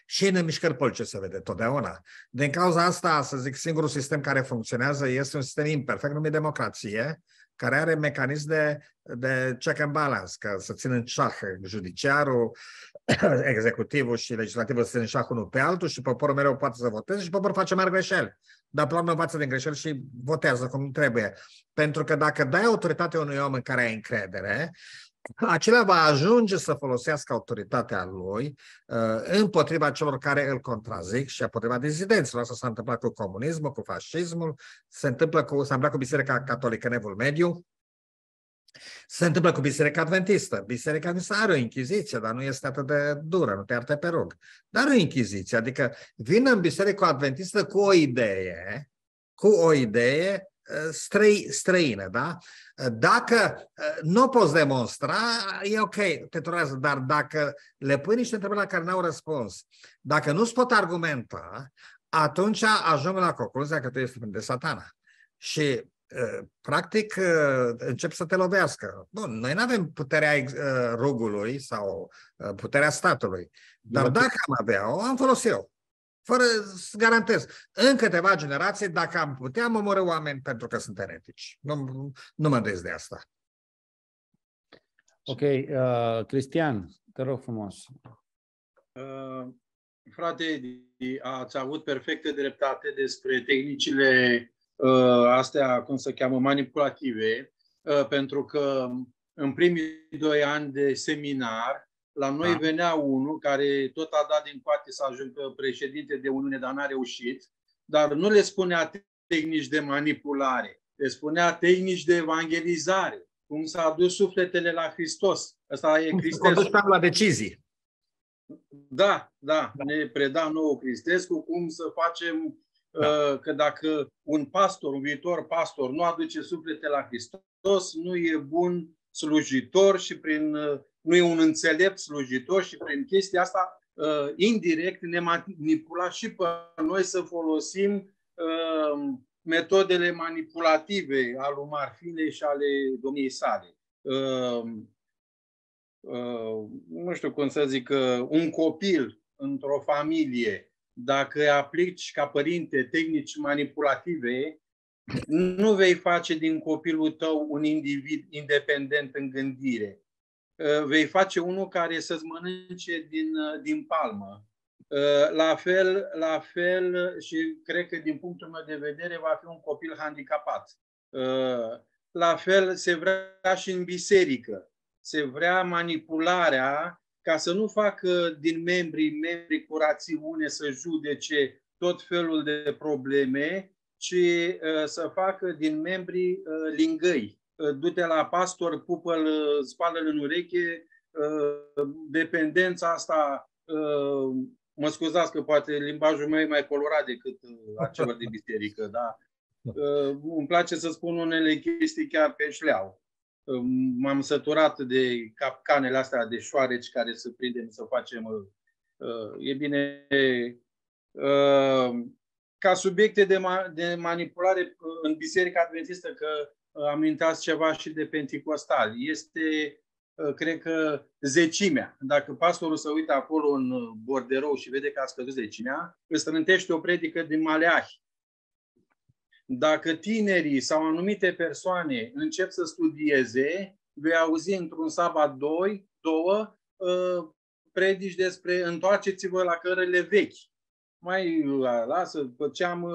Și în mișcări politice se vede totdeauna. Din cauza asta, să zic, singurul sistem care funcționează este un sistem imperfect numit democrație, care are mecanism de, de check and balance, că să țină în șah judiciarul, executivul și legislativul să țină în șah unul pe altul și poporul mereu poate să voteze și poporul face mari greșeli. Dar până la urmă învață din greșeli și votează cum trebuie. Pentru că dacă dai autoritate unui om în care ai încredere acela va ajunge să folosească autoritatea lui uh, împotriva celor care îl contrazic și împotriva dizidenților. Asta s-a întâmplat cu comunismul, cu fascismul, se întâmplă cu, s-a întâmplat cu Biserica Catolică în Evul Mediu, se întâmplă cu Biserica Adventistă. Biserica Adventistă are o inchiziție, dar nu este atât de dură, nu te arte pe rug. Dar o inchiziție, adică vin în Biserica Adventistă cu o idee, cu o idee străi, străină, da? Dacă nu poți demonstra, e ok, te turează, dar dacă le pui niște întrebări la care n-au răspuns, dacă nu-ți pot argumenta, atunci ajung la concluzia că tu ești de satana. Și practic încep să te lovească. Bun, noi nu avem puterea rugului sau puterea statului, dar dacă am avea-o, am folosit eu fără să garantez. În câteva generații, dacă am putea, mă omoră oameni pentru că sunt eretici. Nu, nu mă des de asta. Ok. Uh,
Cristian, te rog frumos.
Uh, frate, ați avut perfectă dreptate despre tehnicile uh, astea, cum se cheamă, manipulative, uh, pentru că în primii doi ani de seminar la noi da. venea unul care tot a dat din coate să ajungă președinte de Uniune, dar n-a reușit, dar nu le spunea tehnici de manipulare, le spunea tehnici de evangelizare, cum s-a dus sufletele la Hristos. Asta e Cristescu.
Cum la decizii.
Da, da, da, ne preda nouă Cristescu cum să facem da. Ă, că dacă un pastor, un viitor pastor, nu aduce suflete la Hristos, nu e bun slujitor și prin ă, nu e un înțelept slujitor și prin chestia asta uh, indirect ne manipula și pe noi să folosim uh, metodele manipulative al lui Marfine și ale domniei sale. Uh, nu știu cum să zic, un copil într-o familie, dacă aplici ca părinte tehnici manipulative, nu vei face din copilul tău un individ independent în gândire Ă, vei face unul care să-ți mănânce din, ă, din palmă. Ă, la fel, la fel și cred că din punctul meu de vedere va fi un copil handicapat. La fel se vrea și în biserică. Se vrea manipularea ca să nu facă din membrii membri cu rațiune să judece tot felul de probleme, ci să facă din membrii lingăi Ă, du-te la pastor, pupă-l, ă, spală-l în ureche, ă, dependența asta, mă scuzați că poate limbajul meu e mai colorat decât acela de biserică, dar îmi place să spun unele chestii chiar pe șleau. M-am săturat de capcanele astea de șoareci care să prindem să facem. E bine, ca subiecte de, ma- de manipulare în Biserica Adventistă, că Ă, amintați ceva și de Pentecostal. Este, ă, cred că, zecimea. Dacă pastorul se uită acolo în ă, borderou și vede că a scăzut zecimea, îți o predică din Maleahi. Dacă tinerii sau anumite persoane încep să studieze, vei auzi într-un sabat 2, 2, predici despre întoarceți-vă la cărele vechi. Mai lasă, făceam...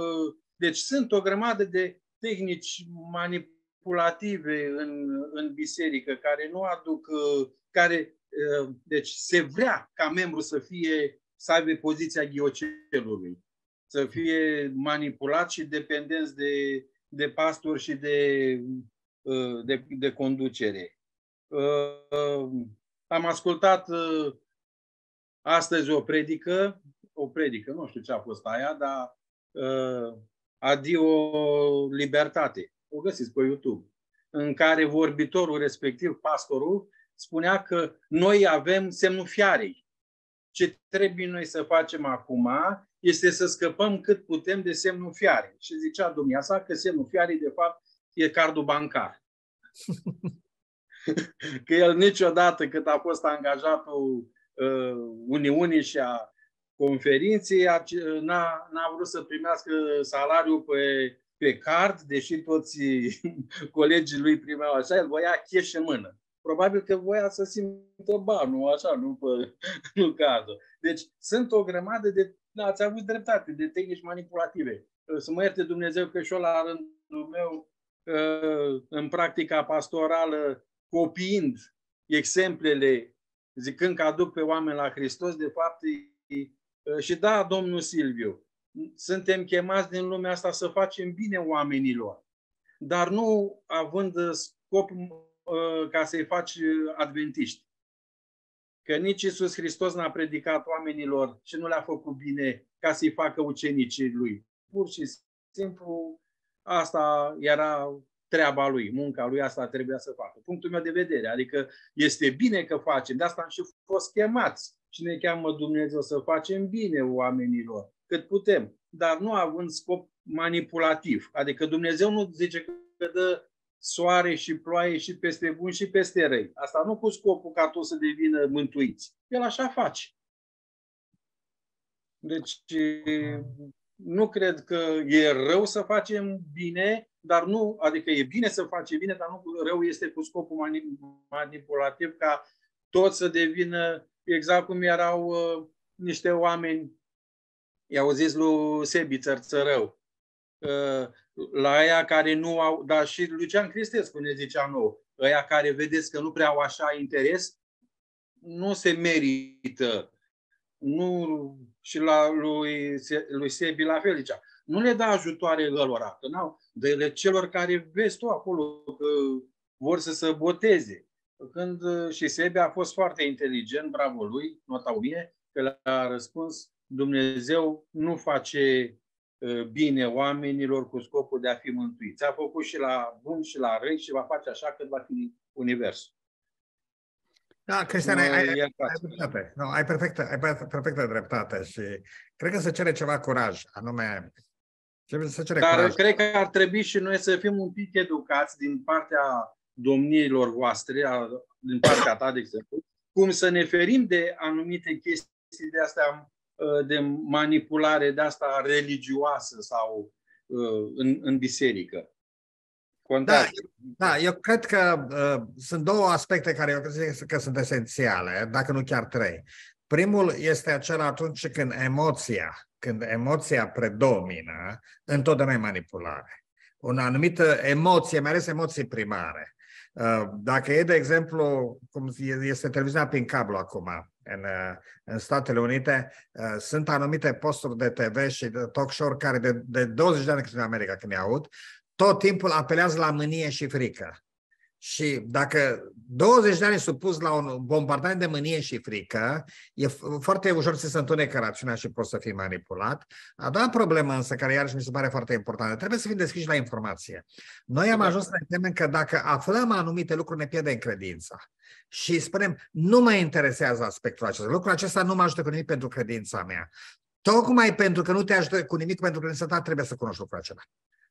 Deci sunt o grămadă de tehnici manip- manipulative în, în biserică, care nu aduc, uh, care, uh, deci se vrea ca membru să fie, să aibă poziția ghiocelului, să fie manipulat și dependenți de, de pastor și de, uh, de, de conducere. Am ascultat astăzi o predică, o predică, nu știu ce a fost aia, dar adio libertate o găsiți pe YouTube, în care vorbitorul respectiv, pastorul, spunea că noi avem semnul fiarei. Ce trebuie noi să facem acum este să scăpăm cât putem de semnul fiarei. Și zicea dumneavoastră că semnul fiarei, de fapt, e cardul bancar. că el niciodată cât a fost angajatul uh, ă, Uniunii și a conferinței, n-a, n-a vrut să primească salariul pe pe card, deși toți colegii lui primeau așa, el voia cash în mână. Probabil că voia să simtă banul, așa, nu, pe, nu cazul. Deci sunt o grămadă de, da, ați avut dreptate, de tehnici manipulative. Să mă ierte Dumnezeu că și la rândul meu, uh, în practica pastorală, copiind exemplele, zicând că aduc pe oameni la Hristos, de fapt, și da, domnul Silviu, suntem chemați din lumea asta să facem bine oamenilor, dar nu având scop uh, ca să-i faci adventiști. Că nici Isus Hristos n-a predicat oamenilor și nu le-a făcut bine ca să-i facă ucenicii lui. Pur și simplu asta era treaba lui, munca lui, asta trebuia să facă. Punctul meu de vedere, adică este bine că facem, de asta am și fost chemați. Cine cheamă Dumnezeu să facem bine oamenilor cât putem, dar nu având scop manipulativ. Adică Dumnezeu nu zice că dă soare și ploaie și peste bun și peste răi. Asta nu cu scopul ca tot să devină mântuiți. El așa face. Deci nu cred că e rău să facem bine, dar nu, adică e bine să facem bine, dar nu rău este cu scopul manipulativ ca tot să devină exact cum erau uh, niște oameni i-au zis lui Sebi Țărțărău, la aia care nu au, dar și Lucian Cristescu ne zicea nou, aia care vedeți că nu prea au așa interes, nu se merită. Nu, și la lui, lui Sebi la fel zicea. Nu le da ajutoare lor, că n-au, de le celor care vezi tu acolo că vor să se boteze. Când și Sebi a fost foarte inteligent, bravo lui, nota 1000, că le-a răspuns Dumnezeu nu face ă, bine oamenilor cu scopul de a fi mântuiți. A făcut și la bun și la răi și va face așa cât va fi universul.
Da, Cristian, ai, ai, ai, dreptate. ai, perfectă, ai perfectă dreptate și cred că se cere ceva curaj, anume să cere Dar curaj.
cred că ar trebui și noi să fim un pic educați din partea domniilor voastre, din partea ta, de exemplu, cum să ne ferim de anumite chestii de astea Uh, de manipulare de asta religioasă sau uh, în, în biserică.
Da, da, eu cred că uh, sunt două aspecte care eu cred că sunt esențiale, dacă nu chiar trei. Primul este acela atunci când emoția, când emoția predomină, întotdeauna e manipulare. O anumită emoție, mai ales emoții primare. Uh, dacă e, de exemplu, cum este televiziunea prin cablu acum, în, uh, în Statele Unite, uh, sunt anumite posturi de TV și de talk show care de, de 20 de ani când în America, când ne aud, tot timpul apelează la mânie și frică. Și dacă 20 de ani supus la un bombardament de mânie și frică, e foarte ușor să se întunecă rațiunea și poți să fii manipulat. A doua problemă însă, care iarăși mi se pare foarte importantă, trebuie să fim deschiși la informație. Noi am ajuns să ne temem că dacă aflăm anumite lucruri, ne pierdem credința. Și spunem, nu mă interesează aspectul acesta. Lucrul acesta nu mă ajută cu nimic pentru credința mea. Tocmai pentru că nu te ajută cu nimic pentru credința ta, trebuie să cunoști lucrul acela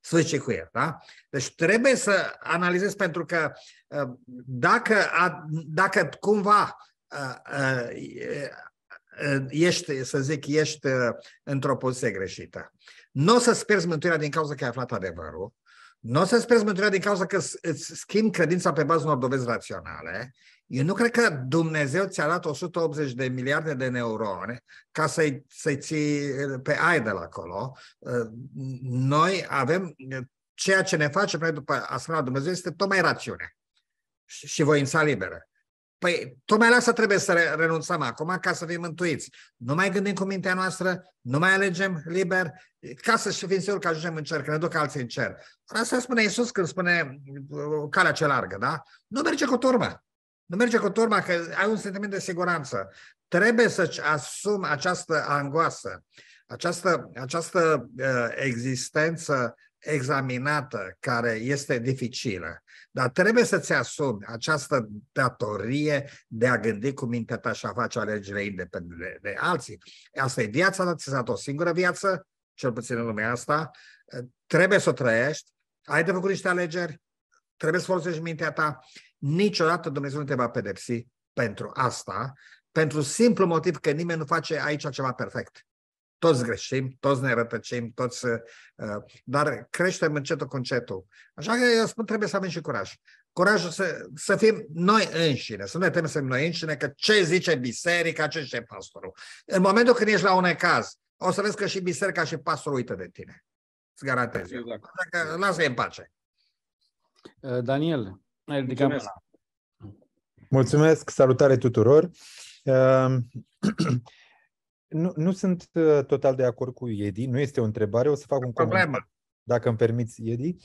zice cu el. Da? Deci trebuie să analizez pentru că uh, dacă, dacă cumva uh, uh, ești, să zic, ești într-o poziție greșită, nu o să-ți pierzi mântuirea din cauza că ai aflat adevărul, nu o să-ți pierzi mântuirea din cauza că îți schimbi credința pe baza unor dovezi raționale eu nu cred că Dumnezeu ți-a dat 180 de miliarde de neurone ca să-i, să ții uh, pe ai de acolo. Uh, noi avem, uh, ceea ce ne facem noi după asemenea Dumnezeu este tocmai rațiune și voința liberă. Păi, tocmai la asta trebuie să renunțăm acum ca să fim mântuiți. Nu mai gândim cu mintea noastră, nu mai alegem liber, ca să și fim siguri că ajungem în cer, că ne duc alții în cer. Asta spune Iisus când spune calea ce largă, da? Nu merge cu turma. Nu merge cu turma că ai un sentiment de siguranță. Trebuie să-ți asumi această angoasă, această, această uh, existență examinată care este dificilă. Dar trebuie să-ți asumi această datorie de a gândi cu mintea ta și a face alegerile independente de, de alții. Asta e viața ta, ți-a dat o singură viață, cel puțin în lumea asta. Trebuie să o trăiești, ai de făcut niște alegeri, trebuie să folosești mintea ta niciodată Dumnezeu nu te va pedepsi pentru asta, pentru simplu motiv că nimeni nu face aici ceva perfect. Toți greșim, toți ne rătăcim, toți, uh, dar creștem încetul cu încetul. Așa că eu spun, trebuie să avem și curaj. Curajul să, să fim noi înșine, să ne temem să fim noi înșine, că ce zice biserica, ce zice pastorul. În momentul când ești la un caz, o să vezi că și biserica și pastorul uită de tine. Îți garantez. Exact. Lasă-i în pace.
Uh, Daniel, Mulțumesc. mâna.
Mulțumesc, salutare tuturor. Ehm, nu, nu sunt uh, total de acord cu Edi, nu este o întrebare, o să fac un comentariu, dacă îmi permiți, Edi.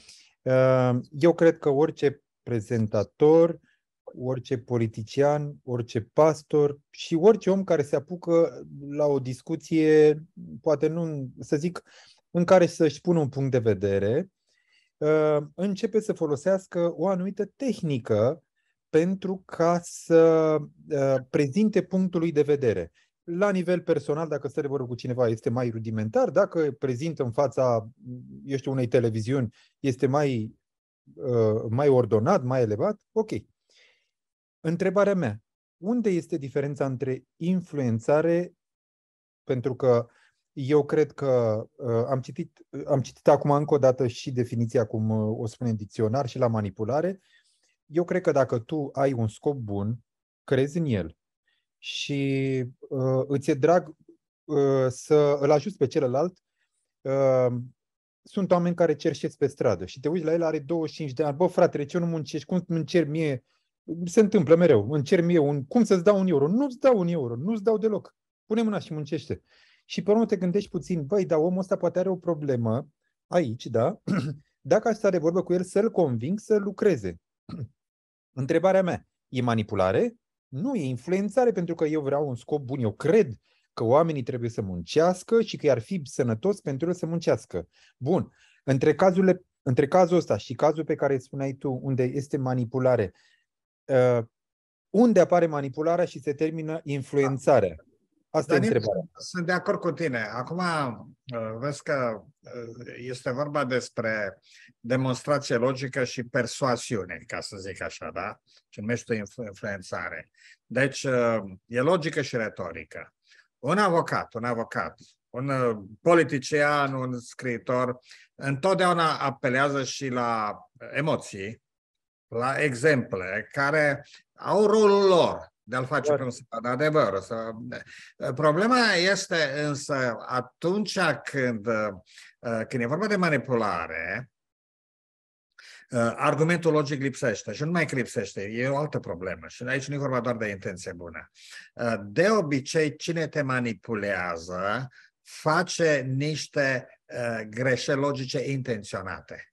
Ehm, eu cred că orice prezentator, orice politician, orice pastor și orice om care se apucă la o discuție, poate nu, să zic, în care să-și pună un punct de vedere, Uh, începe să folosească o anumită tehnică pentru ca să uh, prezinte punctul lui de vedere. La nivel personal, dacă stă de vorbă cu cineva, este mai rudimentar. Dacă prezintă în fața, eu știu, unei televiziuni, este mai, uh, mai ordonat, mai elevat, ok. Întrebarea mea, unde este diferența între influențare, pentru că uh, eu cred că uh, am citit, am citit acum încă o dată și definiția, cum uh, o spune în dicționar, și la manipulare. Eu cred că dacă tu ai un scop bun, crezi în el și uh, îți e drag uh, să îl ajuți pe celălalt, uh, sunt oameni care cerșesc pe stradă și te uiți la el, are 25 de ani, bă frate, ce nu muncești, cum îmi cer mie, se întâmplă mereu, îmi cer mie un, cum să-ți dau un euro, nu-ți dau un euro, nu-ți dau deloc, pune mâna și muncește. Uh, și pe urmă te gândești puțin, băi, dar omul ăsta poate are o problemă aici, da? Dacă aș sta de vorbă cu el, să-l conving să lucreze. Întrebarea mea, e manipulare? Nu, e influențare pentru că eu vreau un scop bun, eu cred că oamenii trebuie să muncească și că ar fi sănătos pentru el să muncească. Bun, între, cazurile, între cazul ăsta și cazul pe care îl spuneai tu, unde este manipulare, uh, unde apare manipularea și se termină influențarea? Asta Dar e întrebarea.
Sunt de acord cu tine. Acum uh, vezi că uh, este vorba despre demonstrație logică și persoasiune, ca să zic așa, da? Ce numește influențare. Deci uh, e logică și retorică. Un avocat, un avocat, un politician, un scriitor, întotdeauna apelează și la emoții, la exemple care au rolul lor de-a-l face da. pe un satan adevăr. Să... Problema este însă atunci când, uh, când e vorba de manipulare, uh, argumentul logic lipsește și nu mai lipsește, e o altă problemă și aici nu e vorba doar de intenție bună. Uh, de obicei, cine te manipulează face niște greșeli logice intenționate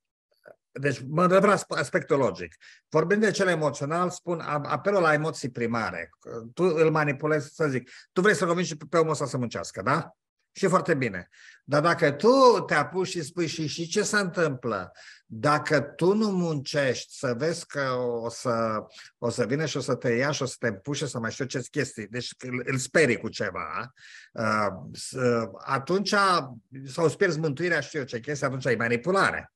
deci mă la aspectul logic. Vorbind de cel emoțional, spun apelul la emoții primare. Tu îl manipulezi, să zic, tu vrei să convingi pe omul ăsta să muncească, da? Și foarte bine. Dar dacă tu te apuci și spui și, și ce se întâmplă, dacă tu nu muncești să vezi că o să, o să vină și o să te ia și o să te împușe să mai știu ce chestii, deci îl, îl sperii cu ceva, uh, uh, atunci sau îți pierzi mântuirea, știu eu ce chestii, atunci e manipulare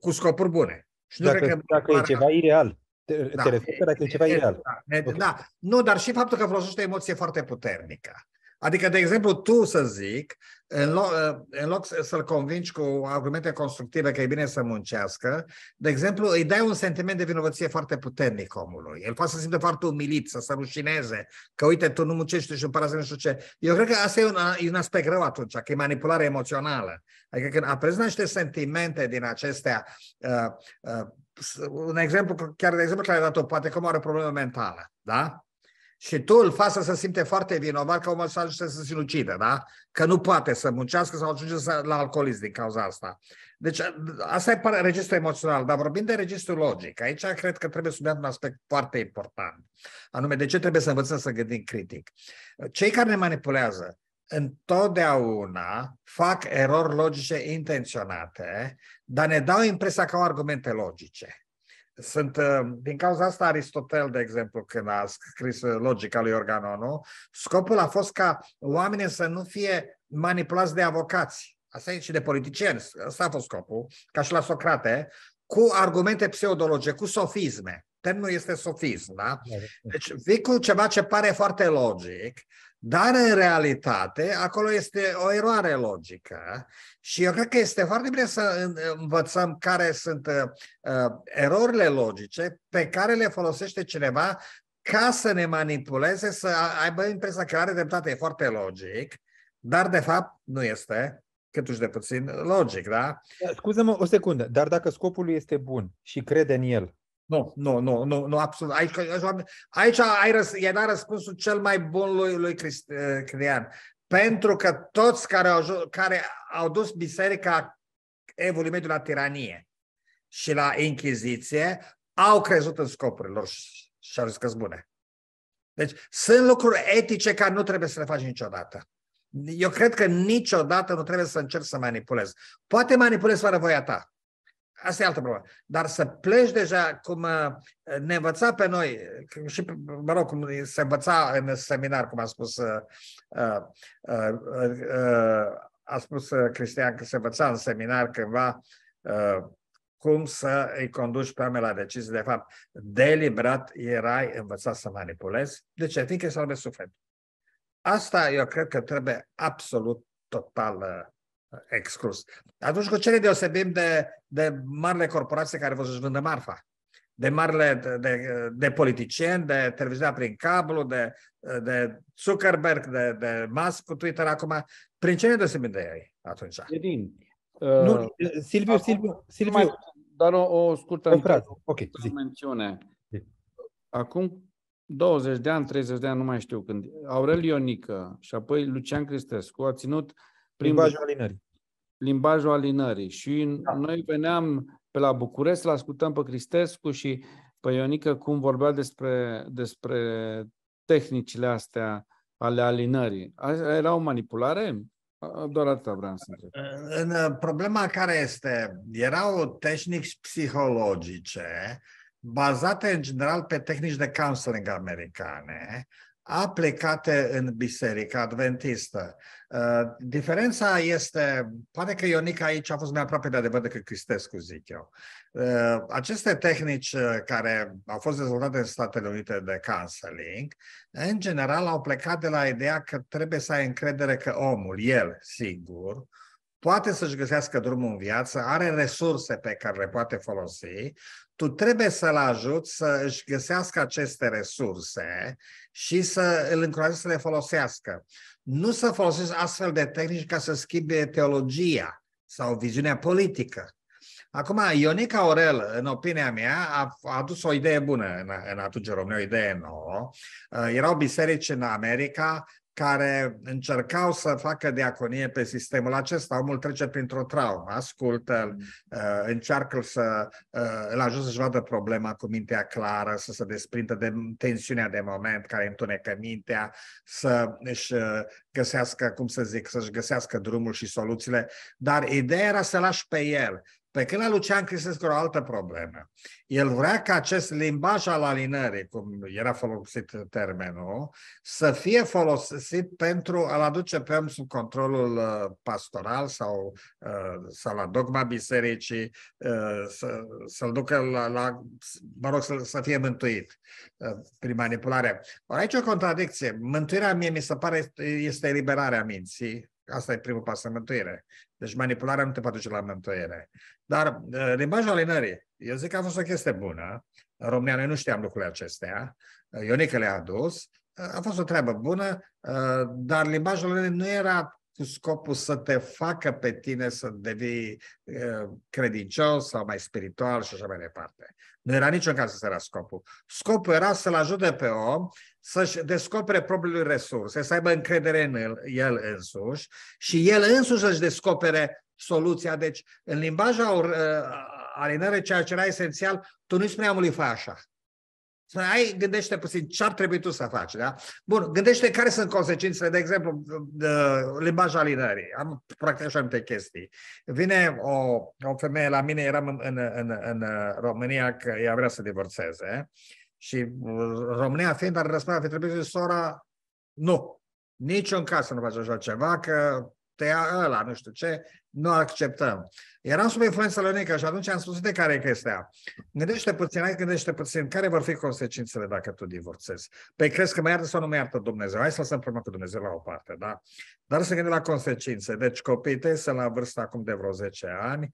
cu scopuri bune. Și nu dacă, dacă e
ceva ireal. Te, da. te referi dacă e ceva ireal.
Da. Okay. da. Nu, dar și faptul că folosește emoție foarte puternică. Adică, de exemplu, tu să zic, în loc, uh, în loc să-l convingi cu argumente constructive că e bine să muncească, de exemplu, îi dai un sentiment de vinovăție foarte puternic omului. El poate să simte foarte umilit, să se rușineze, că uite, tu nu muncești și împărați nu știu ce. Eu cred că asta e un, e un aspect rău atunci, că e manipulare emoțională. Adică când aprezi niște sentimente din acestea, uh, uh, un exemplu, chiar de exemplu care a dat-o, poate că are o problemă mentală, da? și tu îl faci să se simte foarte vinovat că omul să ajunge să se sinucide, da? Că nu poate să muncească sau ajunge să, la alcoolism din cauza asta. Deci asta e registrul emoțional, dar vorbim de registrul logic, aici cred că trebuie subliniat un aspect foarte important, anume de ce trebuie să învățăm să gândim critic. Cei care ne manipulează întotdeauna fac erori logice intenționate, dar ne dau impresia că au argumente logice sunt, uh, din cauza asta, Aristotel, de exemplu, când a scris uh, logica lui Organonu, scopul a fost ca oamenii să nu fie manipulați de avocați. Asta e și de politicieni. Asta a fost scopul, ca și la Socrate, cu argumente pseudologice, cu sofisme. Termenul este sofism, da? da. Deci vii cu ceva ce pare foarte logic dar, în realitate, acolo este o eroare logică și eu cred că este foarte bine să învățăm care sunt uh, uh, erorile logice pe care le folosește cineva ca să ne manipuleze, să aibă impresia că are dreptate, e foarte logic, dar, de fapt, nu este câtuși de puțin logic, da? Scuză-mă o secundă, dar dacă scopul este bun și crede în el, nu, nu, nu, nu, nu absolut. Aici, aici ai răs, i-ai dat răspunsul cel mai bun lui, lui Crist, eh, Crian. Pentru că toți care au, care au dus biserica evului mediu la tiranie și la inchiziție au crezut în scopurile lor și au zis că bune. Deci sunt lucruri etice care nu trebuie să le faci niciodată. Eu cred că niciodată nu trebuie să încerci să manipulezi. Poate manipulezi fără voia ta. Asta e altă problemă. Dar să pleci deja cum uh, ne învăța pe noi, și, mă rog, cum se învăța în seminar, cum a spus uh, uh, uh, a spus uh, Cristian că se învăța în seminar cândva uh, cum să îi conduci pe oameni la decizii. De fapt, deliberat erai învățat să manipulezi. De ce? Fiindcă să salvezi sufletul. Asta eu cred că trebuie absolut total exclus. Atunci cu ce ne deosebim de, de marile corporații care vor să-și vândă marfa? De marile, de, de, de politicieni, de televiziunea prin cablu, de, de Zuckerberg, de, de Musk cu Twitter acum. Prin ce ne deosebim de ei atunci? Edin, uh, nu, Silviu, acum, Silviu, Silviu. Silviu. dar o, o scurtă o frază.
Okay, zi. mențiune. Acum 20 de ani, 30 de ani, nu mai știu când, Aurel Ionică și apoi Lucian Cristescu a ținut Limbajul alinării. Limbajul alinării. Și da. noi veneam pe la București, la ascultăm pe Cristescu și pe Ionică cum vorbea despre, despre tehnicile astea ale alinării. Era o manipulare? Doar atâta vreau să
întreb. Problema care este? Erau tehnici psihologice bazate în general pe tehnici de counseling americane, aplicate în biserica adventistă. Uh, diferența este, pare că Ionica aici a fost mai aproape de adevăr decât Cristescu, zic eu. Uh, aceste tehnici uh, care au fost dezvoltate în Statele Unite de counseling, în general au plecat de la ideea că trebuie să ai încredere că omul, el sigur, poate să-și găsească drumul în viață, are resurse pe care le poate folosi tu trebuie să-l ajuți să își găsească aceste resurse și să îl încurajezi să le folosească. Nu să folosești astfel de tehnici ca să schimbe teologia sau viziunea politică. Acum, Ionica Aurel, în opinia mea, a adus o idee bună în, în atunci în România, o idee nouă. Erau biserici în America care încercau să facă diaconie pe sistemul acesta. Omul trece printr-o traumă, ascultă-l, mm. uh, încearcă să uh, îl ajute să-și vadă problema cu mintea clară, să se desprindă de tensiunea de moment care întunecă mintea, să își uh, găsească, cum să zic, să-și găsească drumul și soluțiile. Dar ideea era să lași pe el, pe când la Lucian Cristescu o altă problemă. El vrea ca acest limbaj al alinării, cum era folosit termenul, să fie folosit pentru a-l aduce pe om sub controlul uh, pastoral sau, uh, sau la dogma bisericii, uh, să, să-l ducă la, la mă rog, să, să fie mântuit prin manipulare. aici o contradicție. Mântuirea mie mi se pare este eliberarea minții, Asta e primul pas în mântuire. Deci manipularea nu te poate duce la mântuire. Dar ă, limbajul alinării, eu zic că a fost o chestie bună. În România noi nu știam lucrurile acestea. Ionică le-a adus. A fost o treabă bună, ă, dar limbajul alinării nu era cu scopul să te facă pe tine să devii credincios sau mai spiritual și așa mai departe. Nu era niciun caz să era scopul. Scopul era să-l ajute pe om să-și descopere propriile resurse, să aibă încredere în el, el însuși și el însuși să-și descopere soluția. Deci, în limbajul alinării, ceea ce era esențial, tu nu-i spuneam lui, fă așa. Spune, ai, gândește puțin ce ar trebui tu să faci, da? Bun, gândește care sunt consecințele, de exemplu, de limbaj alinării. Am practic multe chestii. Vine o, o femeie la mine, eram în, în, în, în România, că ea vrea să divorțeze și uh, România fiind dar răspunde, ar fi trebuit să sora, nu, niciun caz să nu faci așa ceva, că tăia ăla, nu știu ce, nu acceptăm. Eram sub influența lui Nică și atunci am spus de care e chestia. Gândește puțin, hai gândește puțin, care vor fi consecințele dacă tu divorțezi? Păi crezi că mai iartă sau nu mai iartă Dumnezeu? Hai să lăsăm problema cu Dumnezeu la o parte, da? Dar să gândim la consecințe. Deci copiii tăi sunt la vârsta acum de vreo 10 ani,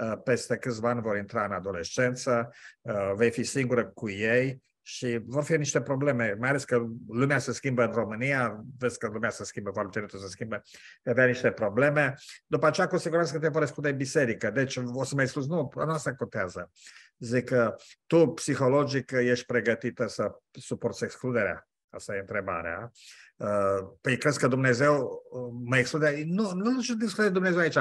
ă, peste câțiva ani vor intra în adolescență, ă, vei fi singură cu ei, și vor fi niște probleme, mai ales că lumea se schimbă în România, vezi că lumea se schimbă, valutăritul se schimbă, avea niște probleme. După aceea, cu siguranță că te vor răspunde biserică, deci o să mai spus, nu, nu asta contează. Zic că tu, psihologic, ești pregătită să suporți excluderea. Asta e întrebarea. Uh, păi crezi că Dumnezeu uh, mă exclude? Nu, nu știu de Dumnezeu aici.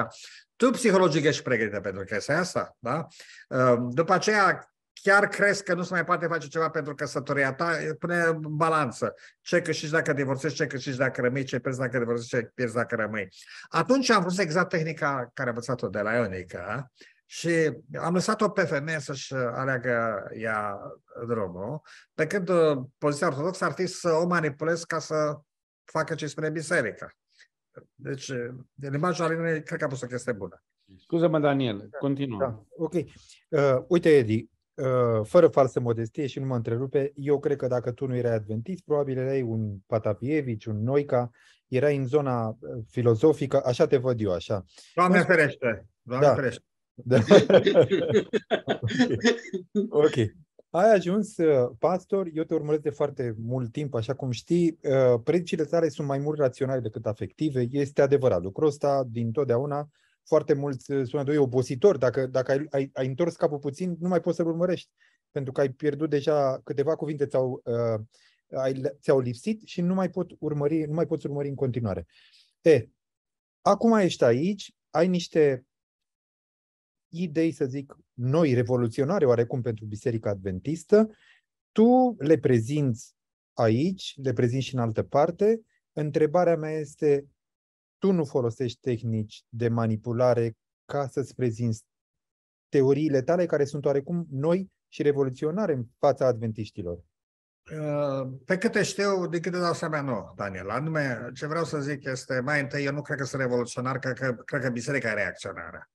Tu psihologic ești pregătită pentru chestia asta, da? Uh, după aceea, chiar crezi că nu se mai poate face ceva pentru căsătoria ta, pune balanță. Ce câștigi dacă divorțești, ce câștigi dacă rămâi, ce pierzi dacă divorțești, ce pierzi dacă rămâi. Atunci am vrut exact tehnica care am învățat-o de la Ionica și am lăsat-o pe femeie să-și aleagă ea drumul, pe când uh, poziția ortodoxă ar fi să o manipulez ca să facă ce spune biserica. Deci, limbajul uh, Alinei cred că a pus o chestie bună.
Scuze-mă, Daniel, continuă. Da.
Ok. Uh, uite, Edi, Uh, fără falsă modestie și nu mă întrerupe, eu cred că dacă tu nu erai adventist, probabil erai un Patapievici, un Noica, erai în zona uh, filozofică, așa te văd eu, așa.
Doamne Mas... ferește!
Doamne da. ferește!
Da.
ok.
Ai ajuns uh, pastor, eu te urmăresc de foarte mult timp, așa cum știi, predicile tale sunt mai mult raționale decât afective, este adevărat lucrul ăsta din totdeauna, foarte mult eh, sunetul e obositor. Dacă, dacă ai, ai, ai întors capul puțin, nu mai poți să-l urmărești, pentru că ai pierdut deja câteva cuvinte ți-au, uh, ai, ți-au lipsit și nu mai, pot urmări, nu mai poți urmări în continuare. E, acum ești aici, ai niște idei, să zic, noi, revoluționare oarecum pentru Biserica Adventistă, tu le prezinți aici, le prezinți și în altă parte. Întrebarea mea este tu nu folosești tehnici de manipulare ca să-ți prezinți teoriile tale care sunt oarecum noi și revoluționare în fața adventiștilor.
Uh, pe câte știu, de câte dau seama, nu, Daniel. Anume, ce vreau să zic este, mai întâi, eu nu cred că sunt revoluționar, cred că, cred că biserica e reacționară.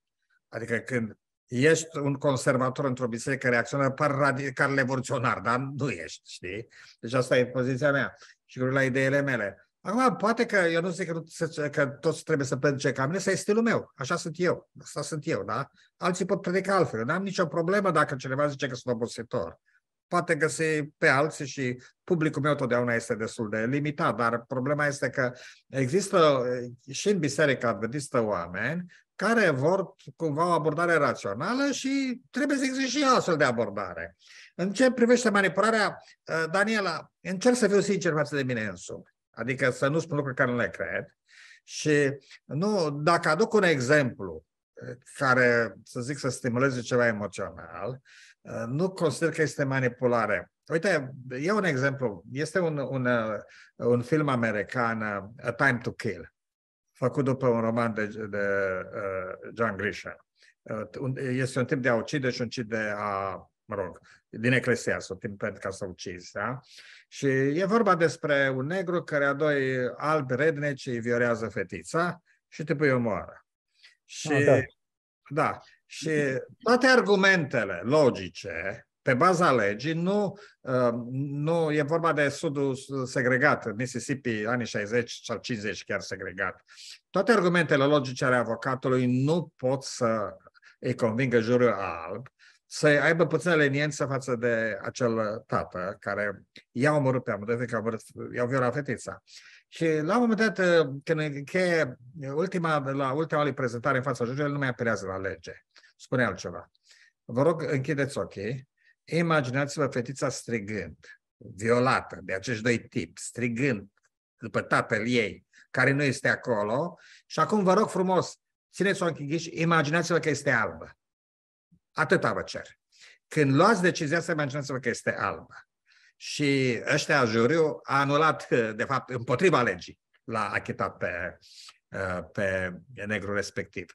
Adică când ești un conservator într-o biserică reacționară, par radical revoluționar, dar nu ești, știi? Deci asta e poziția mea și la ideile mele. Acum, poate că eu nu zic că, nu, că toți trebuie să predice ca mine, să este stilul meu. Așa sunt eu. Asta sunt eu, da? Alții pot predica altfel. N-am nicio problemă dacă cineva zice că sunt obositor. Poate găsi pe alții și publicul meu totdeauna este destul de limitat, dar problema este că există și în biserică adventistă oameni care vor cumva o abordare rațională și trebuie să existe și astfel de abordare. În ce privește manipularea, Daniela, încerc să fiu sincer față de mine însumi. Adică să nu spun lucruri care nu le cred. Și nu, dacă aduc un exemplu eh, care, să zic, să stimuleze ceva emoțional, eh, nu consider că este manipulare. Uite, e un exemplu. Este un, un, eh, un film american, A Time to Kill, făcut după un roman de, de uh, John Grisham. Uh, este un timp de a ucide și un timp de a, mă rog, din un timp pentru ca să ucizi, da? Uh, și e vorba despre un negru care a doi albi redneci îi viorează fetița și te pui omoară. Și, ah, da. da. Și toate argumentele logice pe baza legii, nu, uh, nu e vorba de sudul segregat, Mississippi, anii 60 sau 50 chiar segregat. Toate argumentele logice ale avocatului nu pot să îi convingă jurul alb să aibă puțină leniență față de acel tată care i-a omorât pe amândoi, că i-a violat fetița. Și la un moment dat, când încheie ultima, la ultima lui prezentare în fața jurului, nu mai apelează la lege. Spune altceva. Vă rog, închideți ochii, imaginați-vă fetița strigând, violată de acești doi tipi, strigând după tatăl ei, care nu este acolo, și acum vă rog frumos, țineți ochii închiși, imaginați-vă că este albă. Atâta vă cer. Când luați decizia să imaginați-vă că este albă. Și ăștia, juriu, a anulat, de fapt, împotriva legii, l-a achitat pe, uh, pe negru respectiv.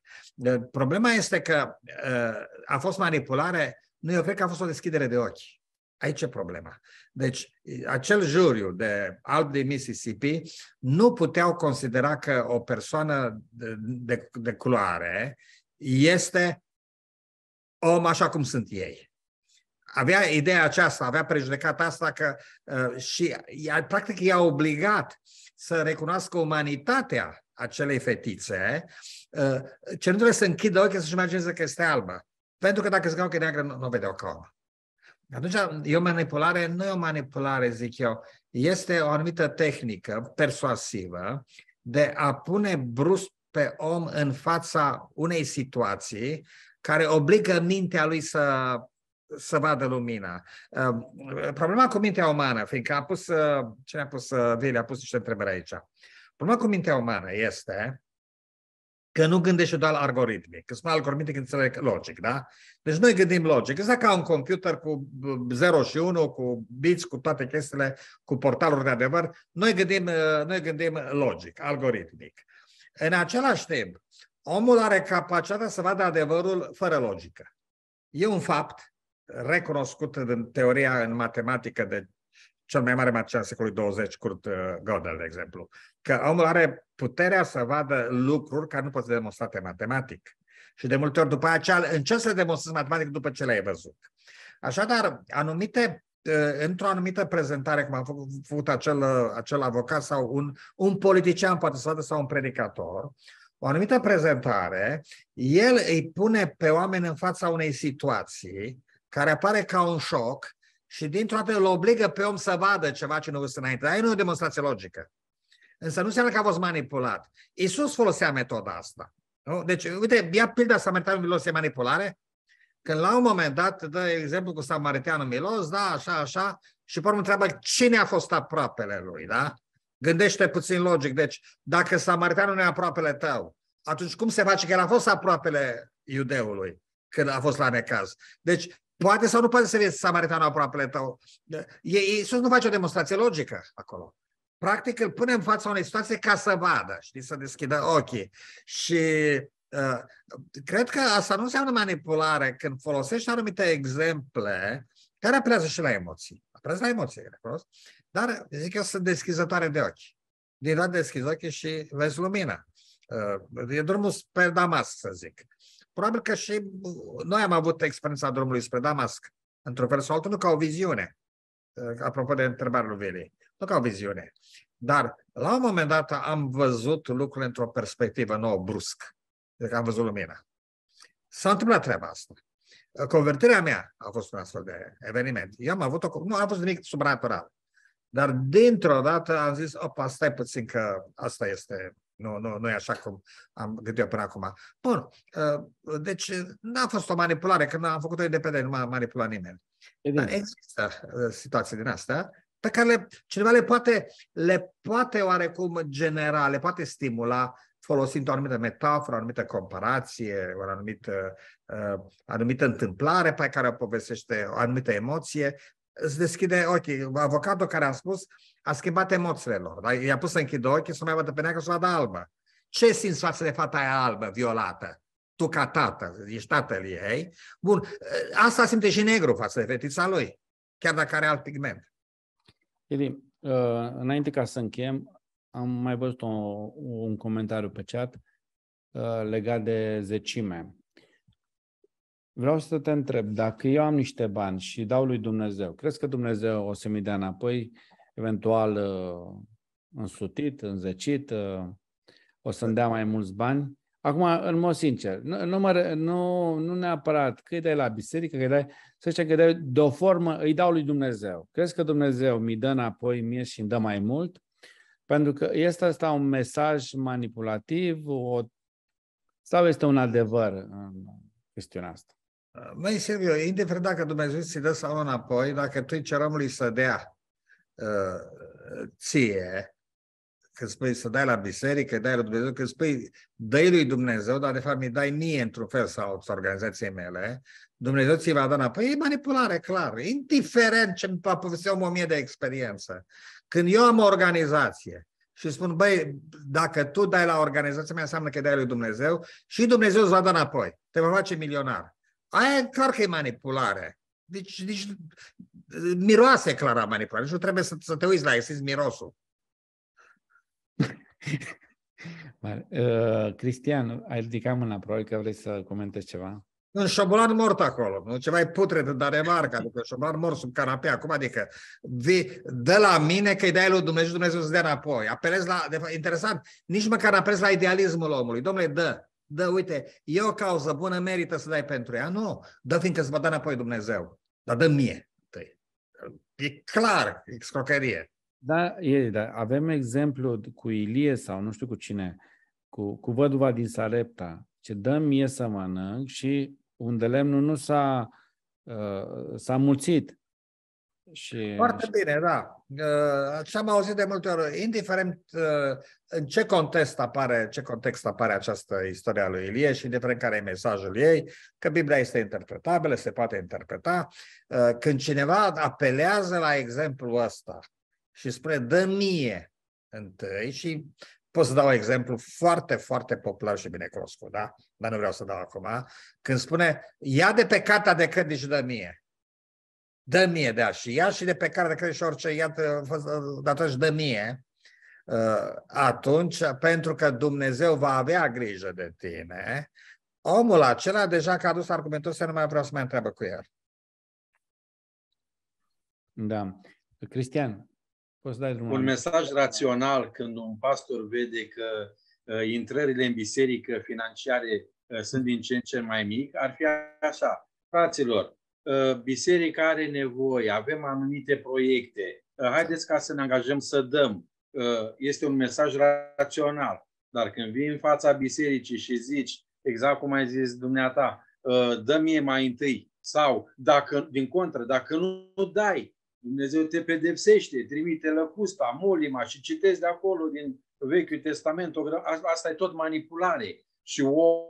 Problema este că uh, a fost manipulare, nu eu cred că a fost o deschidere de ochi. Aici e problema. Deci, acel juriu de alb din Mississippi nu puteau considera că o persoană de, de, de culoare este om așa cum sunt ei. Avea ideea aceasta, avea prejudecata asta că uh, și practic i-a obligat să recunoască umanitatea acelei fetițe, uh, cerându-le să închidă ochii să-și imagineze că este albă. Pentru că dacă ziceau că e neagră, nu, nu vedeau ca om. Atunci e o manipulare, nu e o manipulare, zic eu, este o anumită tehnică persuasivă de a pune brusc pe om în fața unei situații care obligă mintea lui să, să vadă lumina. Ehm, problema cu mintea umană, fiindcă a pus, ă, cine a pus, ă, Vili a pus niște întrebări aici. Problema cu mintea umană este că nu gândește doar algoritmic. Că spun algoritmic, înțeleg logic, da? Deci noi gândim logic. Exact ca un computer cu 0 ă, și 1, cu bits, cu toate chestiile, cu portaluri de adevăr. Noi gândim, noi gândim logic, algoritmic. În același timp, omul are capacitatea să vadă adevărul fără logică. E un fapt recunoscut în teoria în matematică de cel mai mare matematician al secolului 20, Kurt uh, Gödel, de exemplu, că omul are puterea să vadă lucruri care nu pot fi demonstrate matematic. Și de multe ori după aceea încerci să le demonstrezi matematic după ce le-ai văzut. Așadar, anumite uh, într-o anumită prezentare, cum a făcut acel, uh, acel avocat sau un, un politician, poate să vadă, sau un predicator, o anumită prezentare, el îi pune pe oameni în fața unei situații care apare ca un șoc și dintr-o dată îl obligă pe om să vadă ceva ce nu văzut înainte. Aia nu e o demonstrație logică. Însă nu înseamnă că a fost manipulat. Iisus folosea metoda asta. Nu? Deci, uite, ia pilda Samaritanului Milos e manipulare, când la un moment dat dă exemplu cu Samariteanul Milos, da, așa, așa, și pe întreabă cine a fost aproapele lui, da? Gândește puțin logic. Deci, dacă Samaritanul nu e aproapele tău, atunci cum se face că el a fost aproapele iudeului când a fost la necaz? Deci, poate sau nu poate să vezi Samaritanul aproapele tău. Iisus nu face o demonstrație logică acolo. Practic îl pune în fața unei situații ca să vadă, știi, să deschidă ochii. Și uh, cred că asta nu înseamnă manipulare când folosești anumite exemple care apelează și la emoții. Apelează la emoții, recunosc. Dar, zic că sunt deschizătoare de ochi. Din nou deschizi ochii și vezi lumina. Uh, e drumul spre Damasc, să zic. Probabil că și noi am avut experiența drumului spre Damasc, într-un fel sau altul, nu ca o viziune. Uh, apropo de întrebarea lui Vili, nu ca o viziune. Dar la un moment dat am văzut lucrurile într-o perspectivă nouă, brusc. Deci am văzut lumina. S-a întâmplat treaba asta. Convertirea mea a fost un astfel de eveniment. Eu am avut o... Nu a fost nimic supranatural. Dar dintr-o dată am zis, opa, stai puțin că asta este, nu, nu, nu e așa cum am gândit eu până acum. Bun, uh, deci n-a fost o manipulare, când am făcut-o independent, nu m-a manipulat nimeni. Dar există uh, situații din astea pe care le, cineva le poate, le poate oarecum genera, le poate stimula folosind o anumită metaforă, o anumită comparație, o anumită, uh, uh, anumită întâmplare pe care o povestește, o anumită emoție, îți deschide ochii. Avocatul care a spus a schimbat emoțiile lor. i-a pus să închidă ochii, să mai vadă pe neagră, să vadă albă. Ce simți față de fata aia albă, violată? Tu ca tată, ești tatăl ei. Bun, asta simte și negru față de fetița lui, chiar dacă are alt pigment. Edi, uh, înainte ca să închem,
am mai văzut un, un comentariu pe chat uh, legat de zecime. Vreau să te întreb, dacă eu am niște bani și dau lui Dumnezeu, crezi că Dumnezeu o să-mi dea înapoi, eventual uh, însutit, înzecit, uh, o să-mi dea mai mulți bani? Acum, în mod sincer, nu, nu, mă, nu, nu neapărat că îi dai la biserică, că îi dai, să zicem că dai, de o formă îi dau lui Dumnezeu. Crezi că Dumnezeu mi dă înapoi mie și îmi dă mai mult? Pentru că este asta un mesaj manipulativ o, sau este un adevăr
în chestiunea asta? Măi, Silviu, indiferent dacă Dumnezeu ți dă sau înapoi, dacă tu îi cer omului să dea uh, ție, când spui să dai la biserică, dai la Dumnezeu, când spui dai lui Dumnezeu, dar de fapt mi dai mie într-un fel sau organizației mele, Dumnezeu ți va da înapoi. E manipulare, clar. Indiferent ce va povesti om o mie de experiență. Când eu am o organizație și spun, băi, dacă tu dai la organizația mea, înseamnă că dai lui Dumnezeu și Dumnezeu îți va da înapoi. Te va face milionar. Aia e clar că e manipulare. Deci, deci miroase clara manipulare. Deci nu trebuie să, să te uiți la exist mirosul.
Uh, Cristian, ai ridicat mâna, probabil că vrei să comentezi ceva.
Un șobolan mort acolo, nu? ceva e putred e marca, adică un șobolan mort sub canapea. Cum adică? Vi, dă la mine că îi dai lui Dumnezeu, Dumnezeu să dea înapoi. Apelez la, de fapt, interesant, nici măcar apelez la idealismul omului. Domnule, dă dă, uite, e o cauză bună, merită să dai pentru ea. Nu, dă fiindcă îți va da înapoi Dumnezeu, dar dă mie. E clar, e scrocărie. Da, e, da, avem exemplu
cu Ilie sau nu știu cu cine, cu, cu văduva din Sarepta, ce dă mie să mănânc și unde lemnul nu s-a, uh, s-a mulțit.
Și... Foarte bine, da. Ce ă, am auzit de multe ori, indiferent ă, în ce context apare, ce context apare această istoria lui Ilie și indiferent care e mesajul ei, că Biblia este interpretabilă, se poate interpreta. Ă, când cineva apelează la exemplul ăsta și spune, dă mie întâi și pot să dau un exemplu foarte, foarte popular și bine cunoscut, da? Dar nu vreau să dau acum. Când spune, ia de pe cata de cândici de mie dă mie, da, și ea și de pe care de crezi și orice, iată, și dă mie, uh, atunci, pentru că Dumnezeu va avea grijă de tine, omul acela deja că a adus argumentul să nu mai vreau să mai întreabă cu el. Da. Cristian, poți dai drumul. Un
mesaj rațional când un pastor vede că uh, intrările în biserică financiare uh, sunt din ce în ce mai mic, ar fi așa. Fraților, Ă, biserica are nevoie, avem anumite proiecte, ă, haideți ca să ne angajăm să dăm. Ă, este un mesaj rațional, dar când vii în fața bisericii și zici, exact cum ai zis dumneata, dă mie mai întâi, sau dacă, din contră, dacă nu, nu dai, Dumnezeu te pedepsește, trimite lăcusta, molima și citezi de acolo din Vechiul Testament, asta e tot manipulare. Și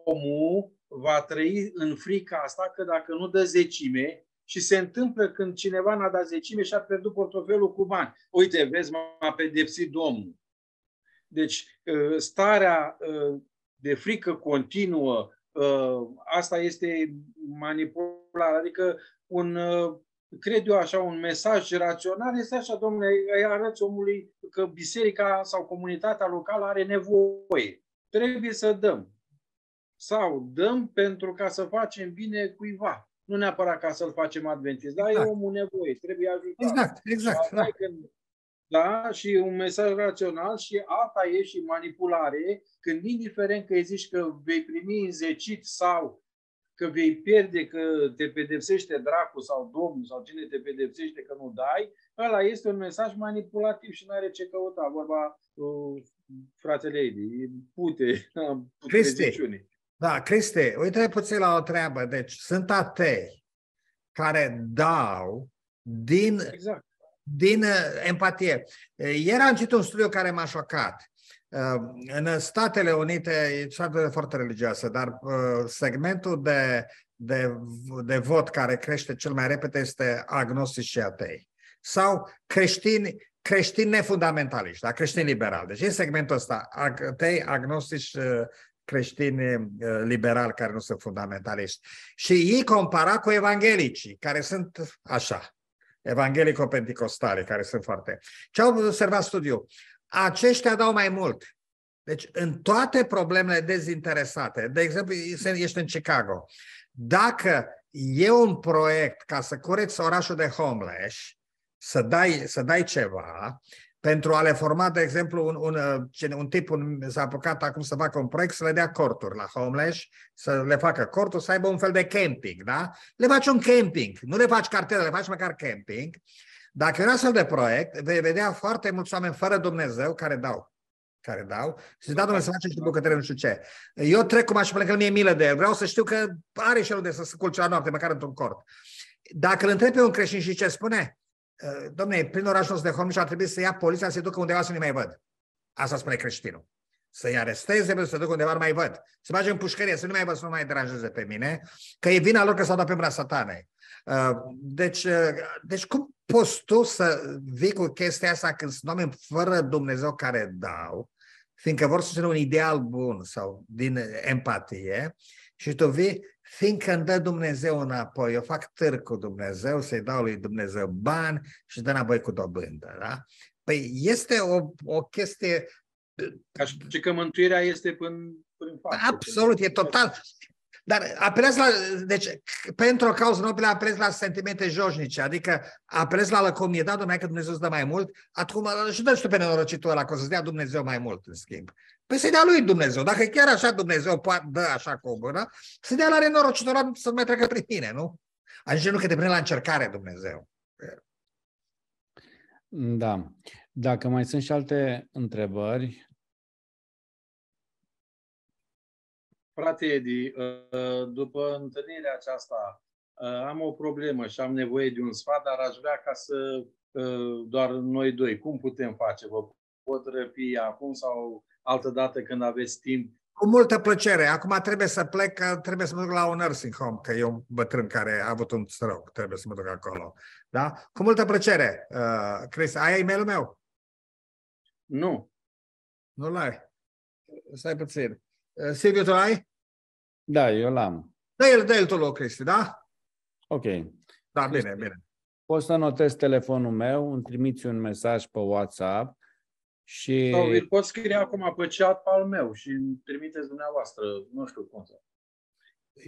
omul va trăi în frica asta că dacă nu dă zecime și se întâmplă când cineva n-a dat zecime și a pierdut portofelul cu bani. Uite, vezi, m-a pedepsit Domnul. Deci ă, starea ă, de frică continuă, ă, asta este manipulare, adică un, cred eu așa, un mesaj rațional este așa, domnule, îi arăți omului că biserica sau comunitatea locală are nevoie. Trebuie să dăm sau dăm pentru ca să facem bine cuiva. Nu neapărat ca să-l facem adventist, dar exact. e omul nevoie, trebuie ajutat. Exact, exact. Da. Când, da, și un mesaj rațional și asta e și manipulare, când indiferent că zici că vei primi înzecit sau că vei pierde, că te pedepsește dracu sau domnul sau cine te pedepsește că nu dai, ăla este un mesaj manipulativ și nu are ce căuta, vorba uh, fratele Edi, pute, pute Peste.
Da, Criste, uite puțin la o treabă. Deci sunt atei care dau din, exact. din uh, empatie. Ieri am citit un studiu care m-a șocat. Uh, în Statele Unite e de foarte religioasă, dar uh, segmentul de, de, de vot care crește cel mai repede este agnostici și atei. Sau creștini creștini nefundamentaliști, da? creștini liberali. Deci în segmentul ăsta, atei, agnostici creștini eh, liberali care nu sunt fundamentaliști. Și ei compara cu evanghelicii, care sunt așa, evanghelico-pentecostali, care sunt foarte... Ce au observat studiul? Aceștia dau mai mult. Deci în toate problemele dezinteresate, de exemplu, ești în Chicago, dacă e un proiect ca să cureți orașul de homeless, să dai, să dai ceva, pentru a le forma, de exemplu, un, un, uh, un tip un, s-a apucat acum să facă un proiect, să le dea corturi la homeless, să le facă corturi, să aibă un fel de camping, da? Le faci un camping, nu le faci cartier, le faci măcar camping. Dacă e un astfel de proiect, vei vedea foarte mulți oameni fără Dumnezeu care dau care dau și zic, da, domnule, să facem și bucătărie, nu știu ce. Eu trec aș spune că mie e milă de el. Vreau să știu că are și el unde să se culce la noapte, măcar într-un cort. Dacă îl întrebi pe un creștin și ce spune, Ă, domne, prin orașul de hormis ar trebui să ia poliția să se ducă undeva să nu mai văd. Asta spune creștinul. Să-i aresteze să se ducă undeva, nu mai văd. Să bage în pușcărie, să nu mai văd, să nu mai deranjeze pe mine, că e vina lor că s-au dat pe mâna satanei. Ă, deci, ă, deci cum poți tu să vii cu chestia asta când sunt oameni fără Dumnezeu care dau, fiindcă vor să un ideal bun sau din empatie și tu vii fiindcă îmi dă Dumnezeu înapoi, eu fac târg cu Dumnezeu, să-i dau lui Dumnezeu bani și dă înapoi cu dobândă, da? Păi este o, o chestie... Aș zice că
mântuirea este până,
până Absolut, e total. Dar apelez la, deci, pentru o cauză nobilă apelez la sentimente joșnice, adică apelez la lăcomie, da, Dumnezeu, că Dumnezeu îți dă mai mult, acum și dă și tu pe nenorocitul ăla, că o să-ți dea Dumnezeu mai mult, în schimb. Păi să dea lui Dumnezeu. Dacă chiar așa Dumnezeu poate, dă așa cu o gână, să dea la renorocitor să mai treacă prin tine, nu? Așa nu că te prinde la încercare Dumnezeu.
Da. Dacă mai sunt și alte întrebări,
Frate Edi, ă, după întâlnirea aceasta ă, am o problemă și am nevoie de un sfat, dar aș vrea ca să ă, doar noi doi, cum putem face? Vă pot răpi acum sau altă dată când aveți timp.
Cu multă plăcere. Acum trebuie să plec, trebuie să mă duc la un nursing home, că e un bătrân care a avut un stroke, trebuie să mă duc acolo. Da? Cu multă plăcere. Uh, Chris, ai e mail meu? Nu. Nu l-ai. Stai puțin. Uh, Silviu, tu ai? Da, eu
l-am. dă el dă-l tu Cristi, da? Ok.
Da, bine, bine.
Poți să notezi telefonul meu, îmi trimiți un mesaj pe WhatsApp și... Sau îl
pot scrie acum pe chat al meu și îmi trimiteți dumneavoastră, nu știu cum să.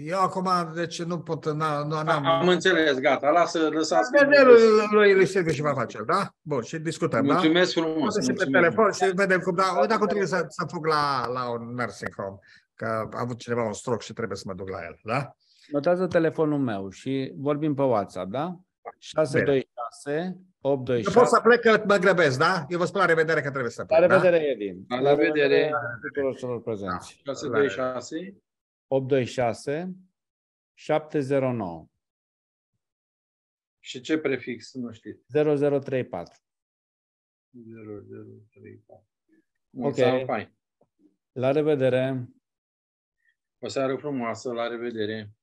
Eu acum, deci nu pot, n-a, nu am... Am înțeles, gata, lasă, lăsați. Vedem lui Liseviu și va face, da? Bun, și discutăm, da? Mulțumesc da? frumos. Și pe telefon și vedem cum, da, uite acum trebuie să, să fug la, la un nursing home, că a avut cineva un stroke și trebuie să mă duc la el, da? Notează telefonul meu și vorbim pe WhatsApp, da? 626
8, 2, Eu pot să
plec că mă grăbesc, da? Eu vă spun la revedere că trebuie să plec. La da? revedere, da? Edin. La, la revedere
tuturor celor prezenți. Da.
626.
826. 709.
Și ce prefix? Nu știu.
0034.
0034. Ok. fain. La revedere! O seară frumoasă, la revedere!